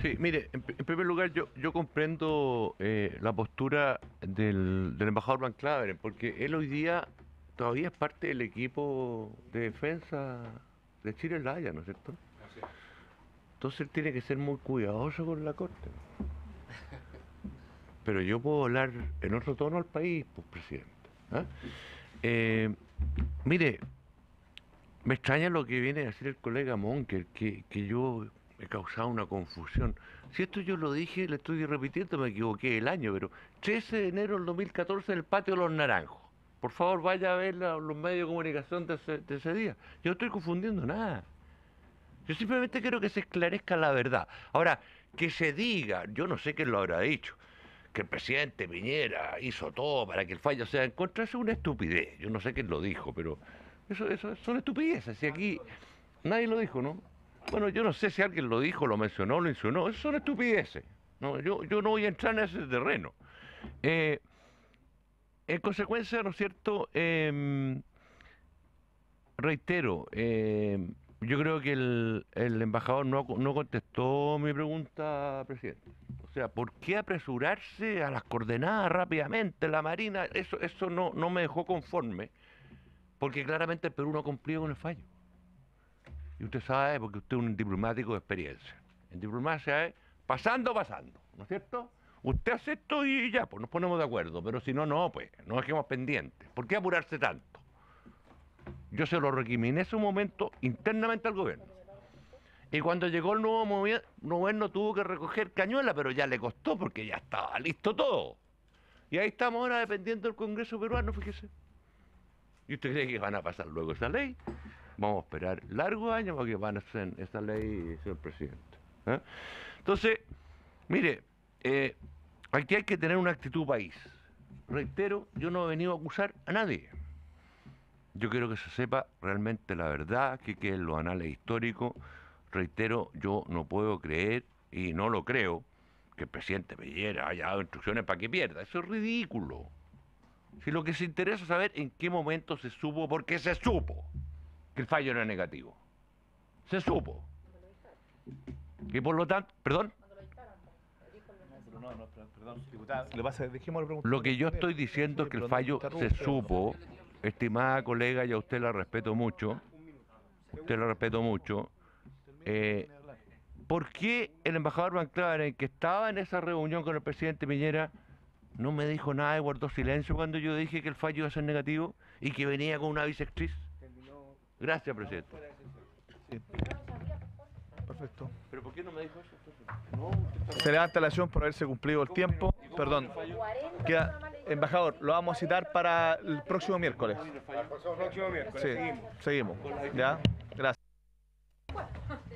Sí, mire, en, primer lugar yo, yo comprendo eh, la postura del, del embajador Van Claveren, porque él hoy día todavía es parte del equipo de defensa de Chile en La Haya, ¿no es cierto? Entonces él tiene que ser muy cuidadoso con la corte. Pero yo puedo hablar en otro tono al país, pues, presidente. ¿ah? Eh, mire, me extraña lo que viene a decir el colega Monker, que, que yo he causado una confusión. Si esto yo lo dije, lo estoy repitiendo, me equivoqué el año, pero 13 de enero del 2014 en el patio de Los Naranjos. Por favor, vaya a ver los medios de comunicación de ese, día. Yo no estoy confundiendo nada. Yo simplemente quiero que se esclarezca la verdad. Ahora, que se diga, yo no sé quién lo habrá dicho, que el presidente Piñera hizo todo para que el fallo sea en contra, eso es una estupidez. Yo no sé quién lo dijo, pero eso, eso son estupideces. Y aquí nadie lo dijo, ¿no? Bueno, yo no sé si alguien lo dijo, lo mencionó, lo insinuó. Eso son estupideces. No, yo, yo no voy a entrar en ese terreno. Eh, en consecuencia, ¿no es cierto? Em, reitero, em, yo creo que el, embajador no, contestó mi pregunta, presidente. O sea, ¿por qué apresurarse a las coordenadas rápidamente? La Marina, eso, eso no, no me dejó conforme, porque claramente el Perú no cumplió con el fallo. Y usted sabe, porque usted es un diplomático de experiencia. En diplomacia es pasando, pasando, ¿no es cierto? Usted hace esto y ya, pues nos ponemos de acuerdo, pero si no, no, pues nos dejemos pendientes. ¿Por qué apurarse tanto? Yo se lo requiminé en su momento internamente al gobierno. Y cuando llegó el nuevo gobierno tuvo que recoger cañuela, pero ya le costó porque ya estaba listo todo. Y ahí estamos ahora dependiendo del Congreso peruano, fíjese. ¿Y usted cree que van a pasar luego esa ley? Vamos a esperar largos años para que van a hacer esa ley, señor presidente. ¿eh? Entonces, mire, eh, Aquí hay que tener una actitud país. Reitero, yo no he venido a acusar a nadie. Yo quiero que se sepa realmente la verdad, que queden los anales históricos. Reitero, yo no puedo creer, y no lo creo, que el presidente Pellera haya dado instrucciones para que pierda. Eso es ridículo. Si lo que se interesa es saber en qué momento se supo, porque se supo que el fallo era negativo. Se supo. Y por lo tanto, perdón. Lo, que yo estoy diciendo es que el fallo se supo, estimada colega, y a usted la respeto mucho, usted la respeto mucho, eh, ¿por qué el embajador Van Claren, que estaba en esa reunión con el presidente Piñera, no me dijo nada y guardó silencio cuando yo dije que el fallo iba a ser negativo y que venía con una bisectriz? Gracias, presidente. Perfecto. ¿Pero por qué no me dijo eso? Se levanta la acción por haberse cumplido el tiempo. Perdón. embajador, lo vamos a citar para el próximo miércoles. Para el próximo miércoles. seguimos. ¿Ya? Gracias.